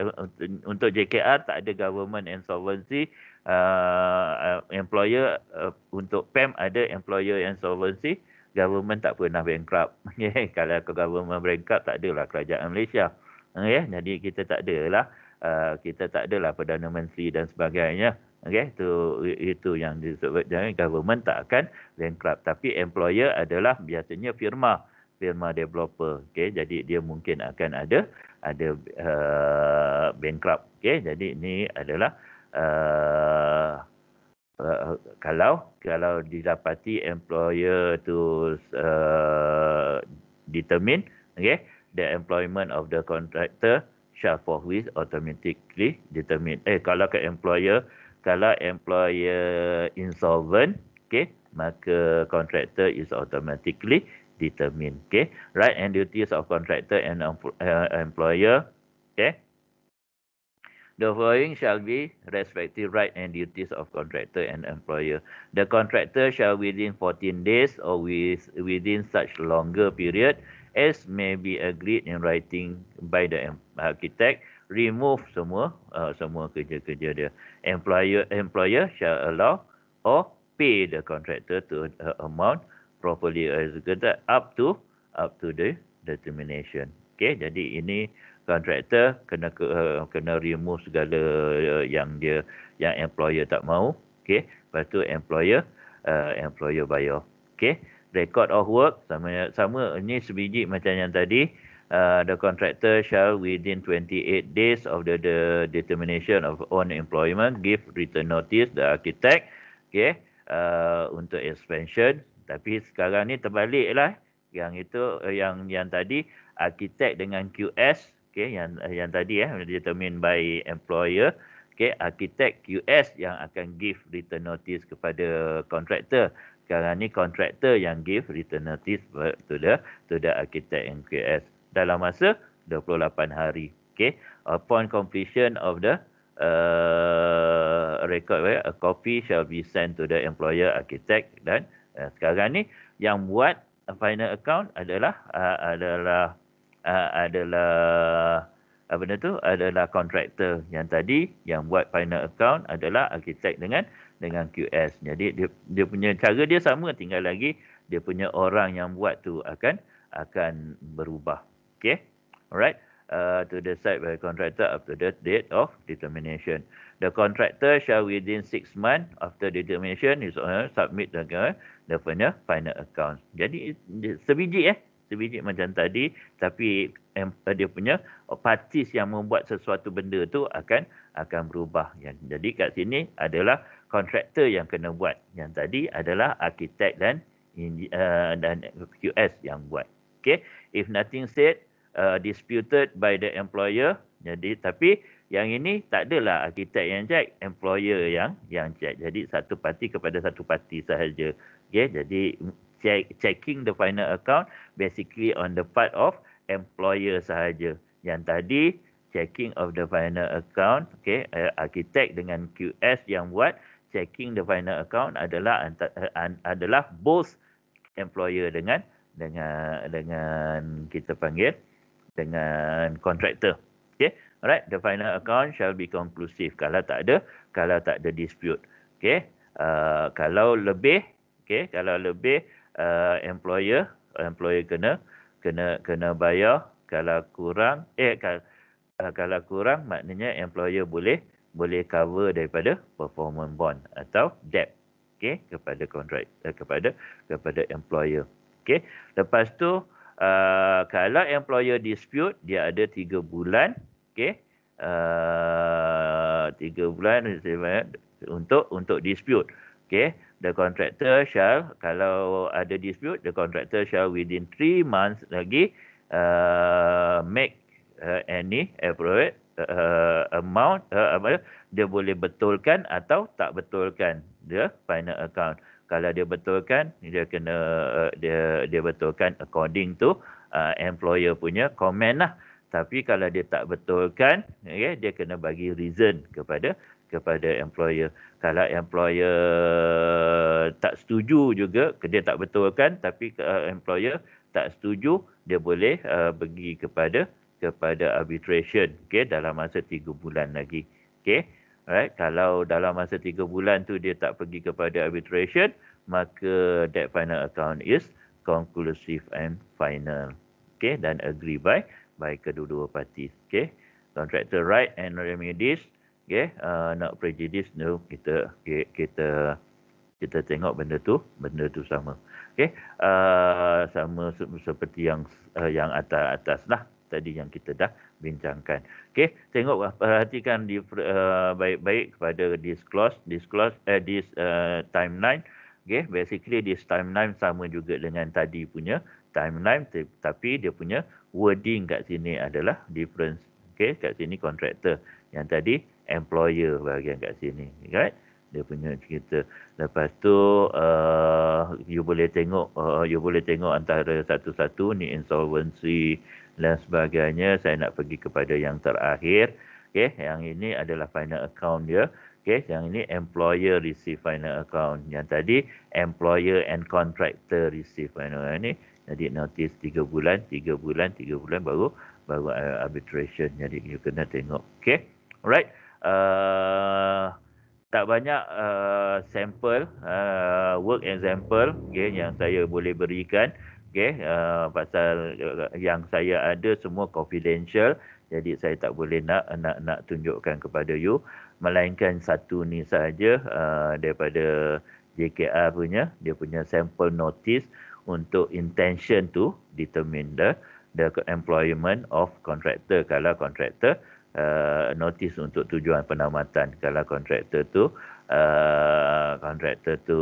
untuk JKR tak ada government insolvency. Uh, employer uh, untuk PEM ada employer insolvency. Government tak pernah bankrupt. Okay, kalau ke government bankrupt tak adalah kerajaan Malaysia. Okay, jadi kita tak adalah uh, kita tak adalah perdana menteri dan sebagainya. Okay, itu itu yang disebut Jadi government tak akan bankrupt. Tapi employer adalah biasanya firma firma developer okey jadi dia mungkin akan ada ada uh, bankrupt okey jadi ini adalah uh, uh, kalau kalau didapati employer tu uh, determine okey the employment of the contractor shall forthwith automatically determine eh kalau ke employer kalau employer insolvent okey maka contractor is automatically determine. Okay, right and duties of contractor and uh, employer. Okay, the following shall be respective right and duties of contractor and employer. The contractor shall within 14 days or with, within such longer period as may be agreed in writing by the architect remove semua uh, semua kerja-kerja dia employer employer shall allow or pay the contractor to uh, amount properly executed up to up to the determination. Okay, jadi ini contractor kena uh, kena remove segala uh, yang dia yang employer tak mau. Okay, lepas tu employer uh, employer bayar. Okay, record of work sama sama ini sebiji macam yang tadi. Uh, the contractor shall within 28 days of the, the determination of own employment give written notice the architect okay uh, untuk expansion tapi sekarang ni terbalik lah, Yang itu eh, yang yang tadi arkitek dengan QS, okay, yang eh, yang tadi eh determined by employer, okay, arkitek QS yang akan give return notice kepada contractor. Sekarang ni contractor yang give return notice to the to the architect and QS dalam masa 28 hari. okay, upon completion of the Uh, record, right? a copy shall be sent to the employer, architect dan Uh, sekarang ni yang buat eh, final account adalah uh, adalah uh, adalah apa apa tu adalah kontraktor yang tadi yang buat final account adalah arkitek dengan dengan QS. Jadi dia dia punya cara dia sama tinggal lagi dia punya orang yang buat tu akan akan berubah. Okay. Alright uh, to the site by contractor after the date of determination. The contractor shall within six months after determination is uh, submit the uh, the punya final account. Jadi sebiji eh sebiji macam tadi tapi um, dia punya parties yang membuat sesuatu benda tu akan akan berubah. jadi kat sini adalah kontraktor yang kena buat. Yang tadi adalah arkitek dan uh, dan QS yang buat. Okay. If nothing said, uh, disputed by the employer. Jadi tapi yang ini tak adalah arkitek yang check, employer yang yang check. Jadi satu parti kepada satu parti sahaja. Okay, jadi check, checking the final account basically on the part of employer sahaja. Yang tadi checking of the final account, okay, uh, arkitek dengan QS yang buat checking the final account adalah anta, uh, adalah both employer dengan dengan dengan kita panggil dengan kontraktor. Okay. Alright, the final account shall be conclusive. Kalau tak ada, kalau tak ada dispute. Okay. Uh, kalau lebih, okay. Kalau lebih, uh, employer, employer kena, kena, kena bayar. Kalau kurang, eh, kalau, uh, kalau kurang, maknanya employer boleh, boleh cover daripada performance bond atau debt. Okay, kepada kontrak, uh, eh, kepada, kepada employer. Okay. Lepas tu, Uh, kalau employer dispute dia ada 3 bulan okey uh, 3 bulan untuk untuk dispute okey the contractor shall kalau ada dispute the contractor shall within 3 months lagi uh, make uh, any appropriate uh, amount uh, dia boleh betulkan atau tak betulkan the final account kalau dia betulkan dia kena eh, dia dia betulkan according to uh, employer punya comment lah tapi kalau dia tak betulkan okay, dia kena bagi reason kepada kepada employer kalau employer tak setuju juga dia tak betulkan tapi uh, employer tak setuju dia boleh uh, pergi kepada kepada arbitration okey dalam masa 3 bulan lagi okey Right? Kalau dalam masa tiga bulan tu dia tak pergi kepada arbitration, maka that final account is conclusive and final. Okay, dan agree by by kedua-dua parti. Okay, contractor right and remedies. Okay, uh, not prejudice. No, kita kita kita tengok benda tu, benda tu sama. Okay, uh, sama seperti yang uh, yang atas atas lah tadi yang kita dah bincangkan. Okey, tengok ah, perhatikan di uh, baik-baik kepada disclose disclose at uh, eh, this uh, ah, timeline. Okey, basically this timeline sama juga dengan tadi punya timeline tapi dia punya wording kat sini adalah difference. Okey, kat sini contractor. Yang tadi employer bahagian kat sini. Right? Dia punya cerita. Lepas tu uh, you boleh tengok uh, you boleh tengok antara satu-satu ni insolvency dan sebagainya. Saya nak pergi kepada yang terakhir. okay? yang ini adalah final account dia. okay? yang ini employer receive final account. Yang tadi employer and contractor receive final ini. Jadi notice 3 bulan, 3 bulan, 3 bulan baru baru eh, arbitration. Jadi you kena tengok. okay? Alright. Uh, tak banyak uh, sample uh, work example okay, yang saya boleh berikan okay uh, pasal uh, yang saya ada semua confidential jadi saya tak boleh nak nak nak tunjukkan kepada you melainkan satu ni saja uh, daripada JKR punya dia punya sample notice untuk intention to determine the the employment of contractor kalau contractor uh, notice untuk tujuan penamatan kalau contractor tu uh, contractor tu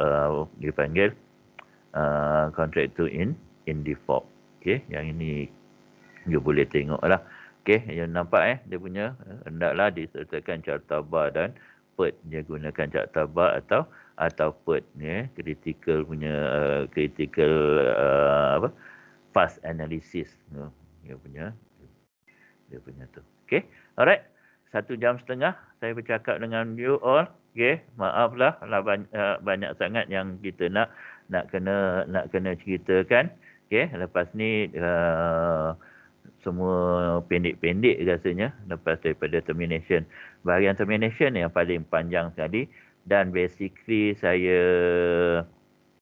uh, dipanggil Uh, Contract to in in default. Okey, yang ini you boleh tengok lah. Okey, yang nampak eh dia punya eh, hendaklah disertakan carta bar dan PERT dia gunakan carta bar atau atau PERT ni ya. eh, critical punya uh, critical uh, apa? fast analysis tu. Ya, dia punya dia punya tu. Okey. Alright. Satu jam setengah saya bercakap dengan you all. Okey. Maaflah lah banyak, uh, banyak sangat yang kita nak nak kena nak kena ceritakan okey lepas ni uh, semua pendek-pendek rasanya lepas daripada termination bahagian termination yang paling panjang sekali dan basically saya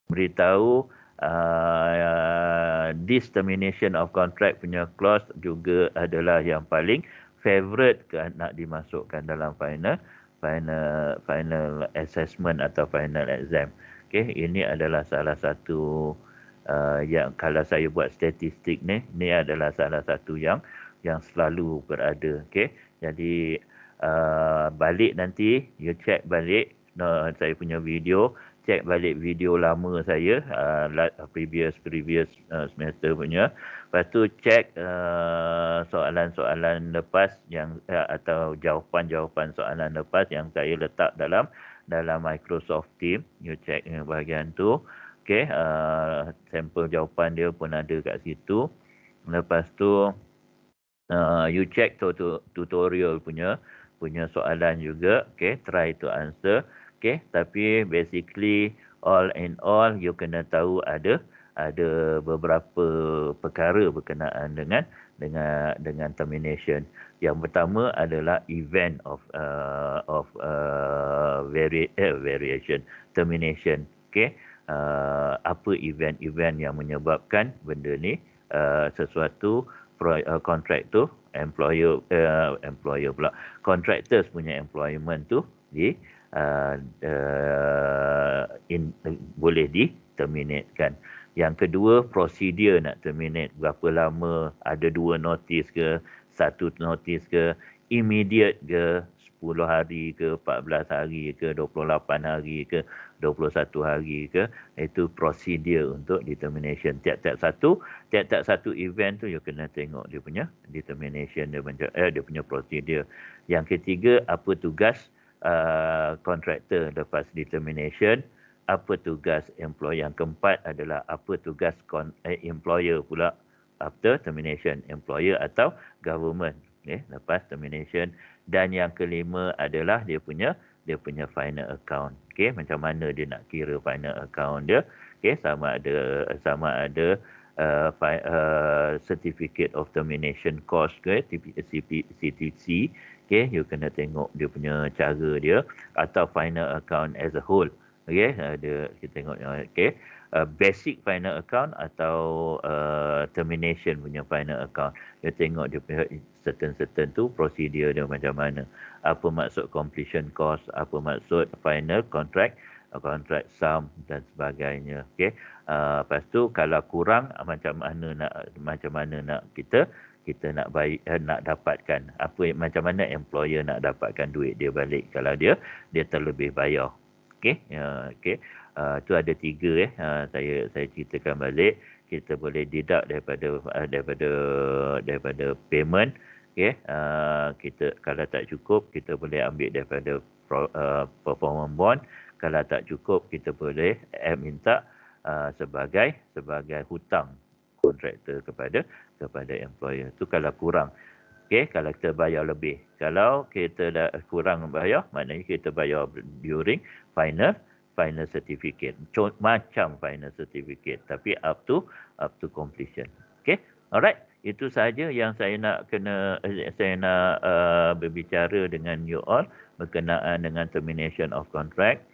beritahu uh, this termination of contract punya clause juga adalah yang paling favorite kan, nak dimasukkan dalam final final final assessment atau final exam. Okay, ini adalah salah satu uh, yang kalau saya buat statistik ni, ni adalah salah satu yang yang selalu berada. Okay, jadi uh, balik nanti, you check balik no, saya punya video, check balik video lama saya, uh, previous previous uh, semester punya. Lepas tu check uh, soalan-soalan lepas yang uh, atau jawapan-jawapan soalan lepas yang saya letak dalam dalam Microsoft Team. You check bahagian tu. Okay, uh, sampel jawapan dia pun ada kat situ. Lepas tu, uh, you check to to tutorial punya punya soalan juga. Okay, try to answer. Okay, tapi basically all in all, you kena tahu ada ada beberapa perkara berkenaan dengan dengan dengan termination. Yang pertama adalah event of uh, of uh, vari, eh, variation termination. Okay, uh, apa event-event yang menyebabkan benda ni uh, sesuatu kontrak uh, tu employer uh, employer pula contractors punya employment tu di uh, uh, in, uh, boleh di terminatekan. Uh, yang kedua, prosedur nak terminate. Berapa lama, ada dua notis ke, satu notis ke, immediate ke, 10 hari ke, 14 hari ke, 28 hari ke, 21 hari ke. Itu prosedur untuk determination. Tiap-tiap satu, tiap-tiap satu event tu you kena tengok dia punya determination, dia punya, eh, dia punya prosedur. Yang ketiga, apa tugas uh, contractor lepas determination apa tugas employer. Yang keempat adalah apa tugas eh, employer pula after termination. Employer atau government okay, lepas termination. Dan yang kelima adalah dia punya dia punya final account. Okay, macam mana dia nak kira final account dia. Okay, sama ada sama ada uh, uh, certificate of termination cost ke CTC. Okay, you kena tengok dia punya cara dia atau final account as a whole. Okey, ada kita tengok yang okey. Uh, basic final account atau uh, termination punya final account. Dia tengok dia punya certain-certain tu prosedur dia macam mana. Apa maksud completion cost, apa maksud final contract, uh, contract sum dan sebagainya. Okey. Uh, lepas tu kalau kurang uh, macam mana nak macam mana nak kita kita nak baik eh, nak dapatkan apa macam mana employer nak dapatkan duit dia balik kalau dia dia terlebih bayar okey uh, okey uh, tu ada tiga eh uh, saya saya ceritakan balik kita boleh deduct daripada uh, daripada daripada payment okey uh, kita kalau tak cukup kita boleh ambil daripada pro, uh, performance bond kalau tak cukup kita boleh eh, minta uh, sebagai sebagai hutang kontraktor kepada kepada employer tu kalau kurang Okey, kalau kita bayar lebih. Kalau kita dah kurang bayar, maknanya kita bayar during final final certificate. Co- macam final certificate tapi up to up to completion. Okey. Alright, itu sahaja yang saya nak kena eh, saya nak uh, berbicara dengan you all berkenaan dengan termination of contract.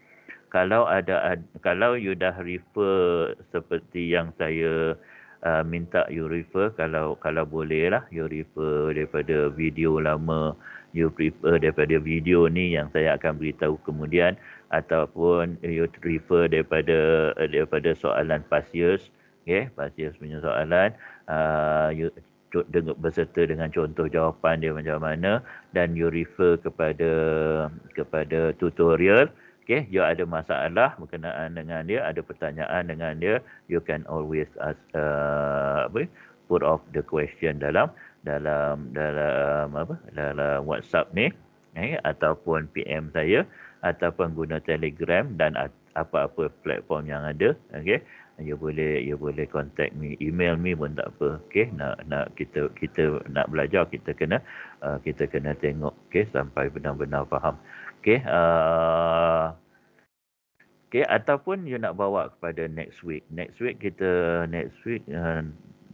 Kalau ada kalau you dah refer seperti yang saya uh, uh, minta you refer kalau kalau boleh lah you refer daripada video lama you refer daripada video ni yang saya akan beritahu kemudian ataupun you refer daripada uh, daripada soalan pasius okey pasius punya soalan uh, you dengar berserta dengan contoh jawapan dia macam mana dan you refer kepada kepada tutorial Okay, you ya ada masalah berkenaan dengan dia, ada pertanyaan dengan dia, you can always ask, uh, apa, put off the question dalam dalam dalam apa dalam WhatsApp ni, eh, ataupun PM saya, ataupun guna Telegram dan apa-apa platform yang ada. Okay, you boleh you boleh contact me, email me pun tak apa. Okay, nak nak kita kita nak belajar kita kena uh, kita kena tengok okay sampai benar-benar faham. Okay. Uh, okay. Ataupun you nak bawa kepada next week. Next week kita, next week, uh,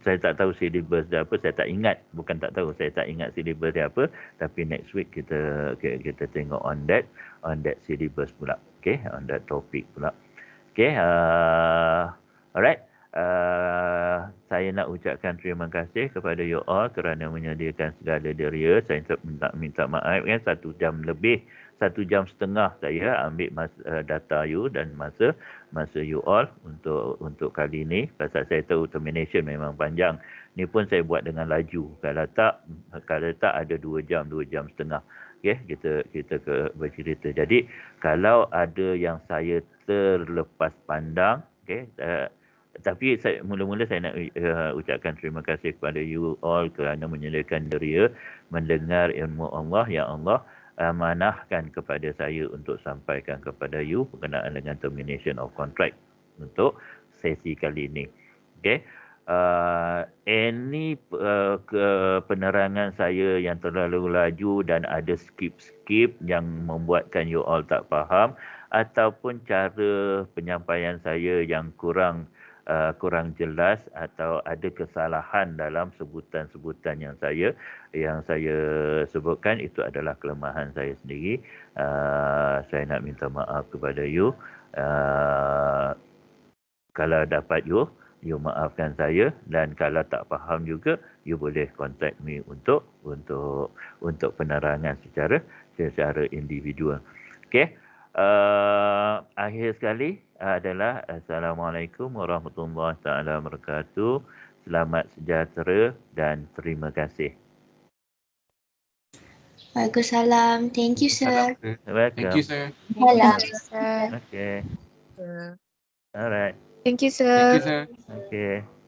saya tak tahu syllabus dia apa. Saya tak ingat. Bukan tak tahu. Saya tak ingat syllabus dia apa. Tapi next week kita okay, kita tengok on that. On that syllabus pula. Okay. On that topic pula. Okay. Uh, alright. Uh, saya nak ucapkan terima kasih kepada you all kerana menyediakan segala diri. Saya minta, minta maaf kan satu jam lebih satu jam setengah saya ambil masa, uh, eh, data you dan masa masa you all untuk untuk kali ini pasal saya tahu termination memang panjang Ini pun saya buat dengan laju kalau tak kalau tak ada dua jam dua jam setengah Okay kita kita ke bercerita jadi kalau ada yang saya terlepas pandang Okay uh, eh, tapi saya mula-mula saya nak uh, ucapkan terima kasih kepada you all kerana menyediakan diri mendengar ilmu Allah yang Allah amanahkan kepada saya untuk sampaikan kepada you berkenaan dengan termination of contract untuk sesi kali ini. Okay. Uh, any uh, ke penerangan saya yang terlalu laju dan ada skip-skip yang membuatkan you all tak faham ataupun cara penyampaian saya yang kurang uh, kurang jelas atau ada kesalahan dalam sebutan-sebutan yang saya yang saya sebutkan itu adalah kelemahan saya sendiri. Uh, saya nak minta maaf kepada you. Uh, kalau dapat you, you maafkan saya dan kalau tak faham juga, you boleh contact me untuk untuk untuk penerangan secara secara individual. Okay. Uh, akhir sekali adalah Assalamualaikum warahmatullahi taala wabarakatuh. Selamat sejahtera dan terima kasih. Waalaikumsalam. Thank you, sir. Thank you, sir. Salam, sir. Okay. Alright. Thank you, sir. Thank you, sir. Okay.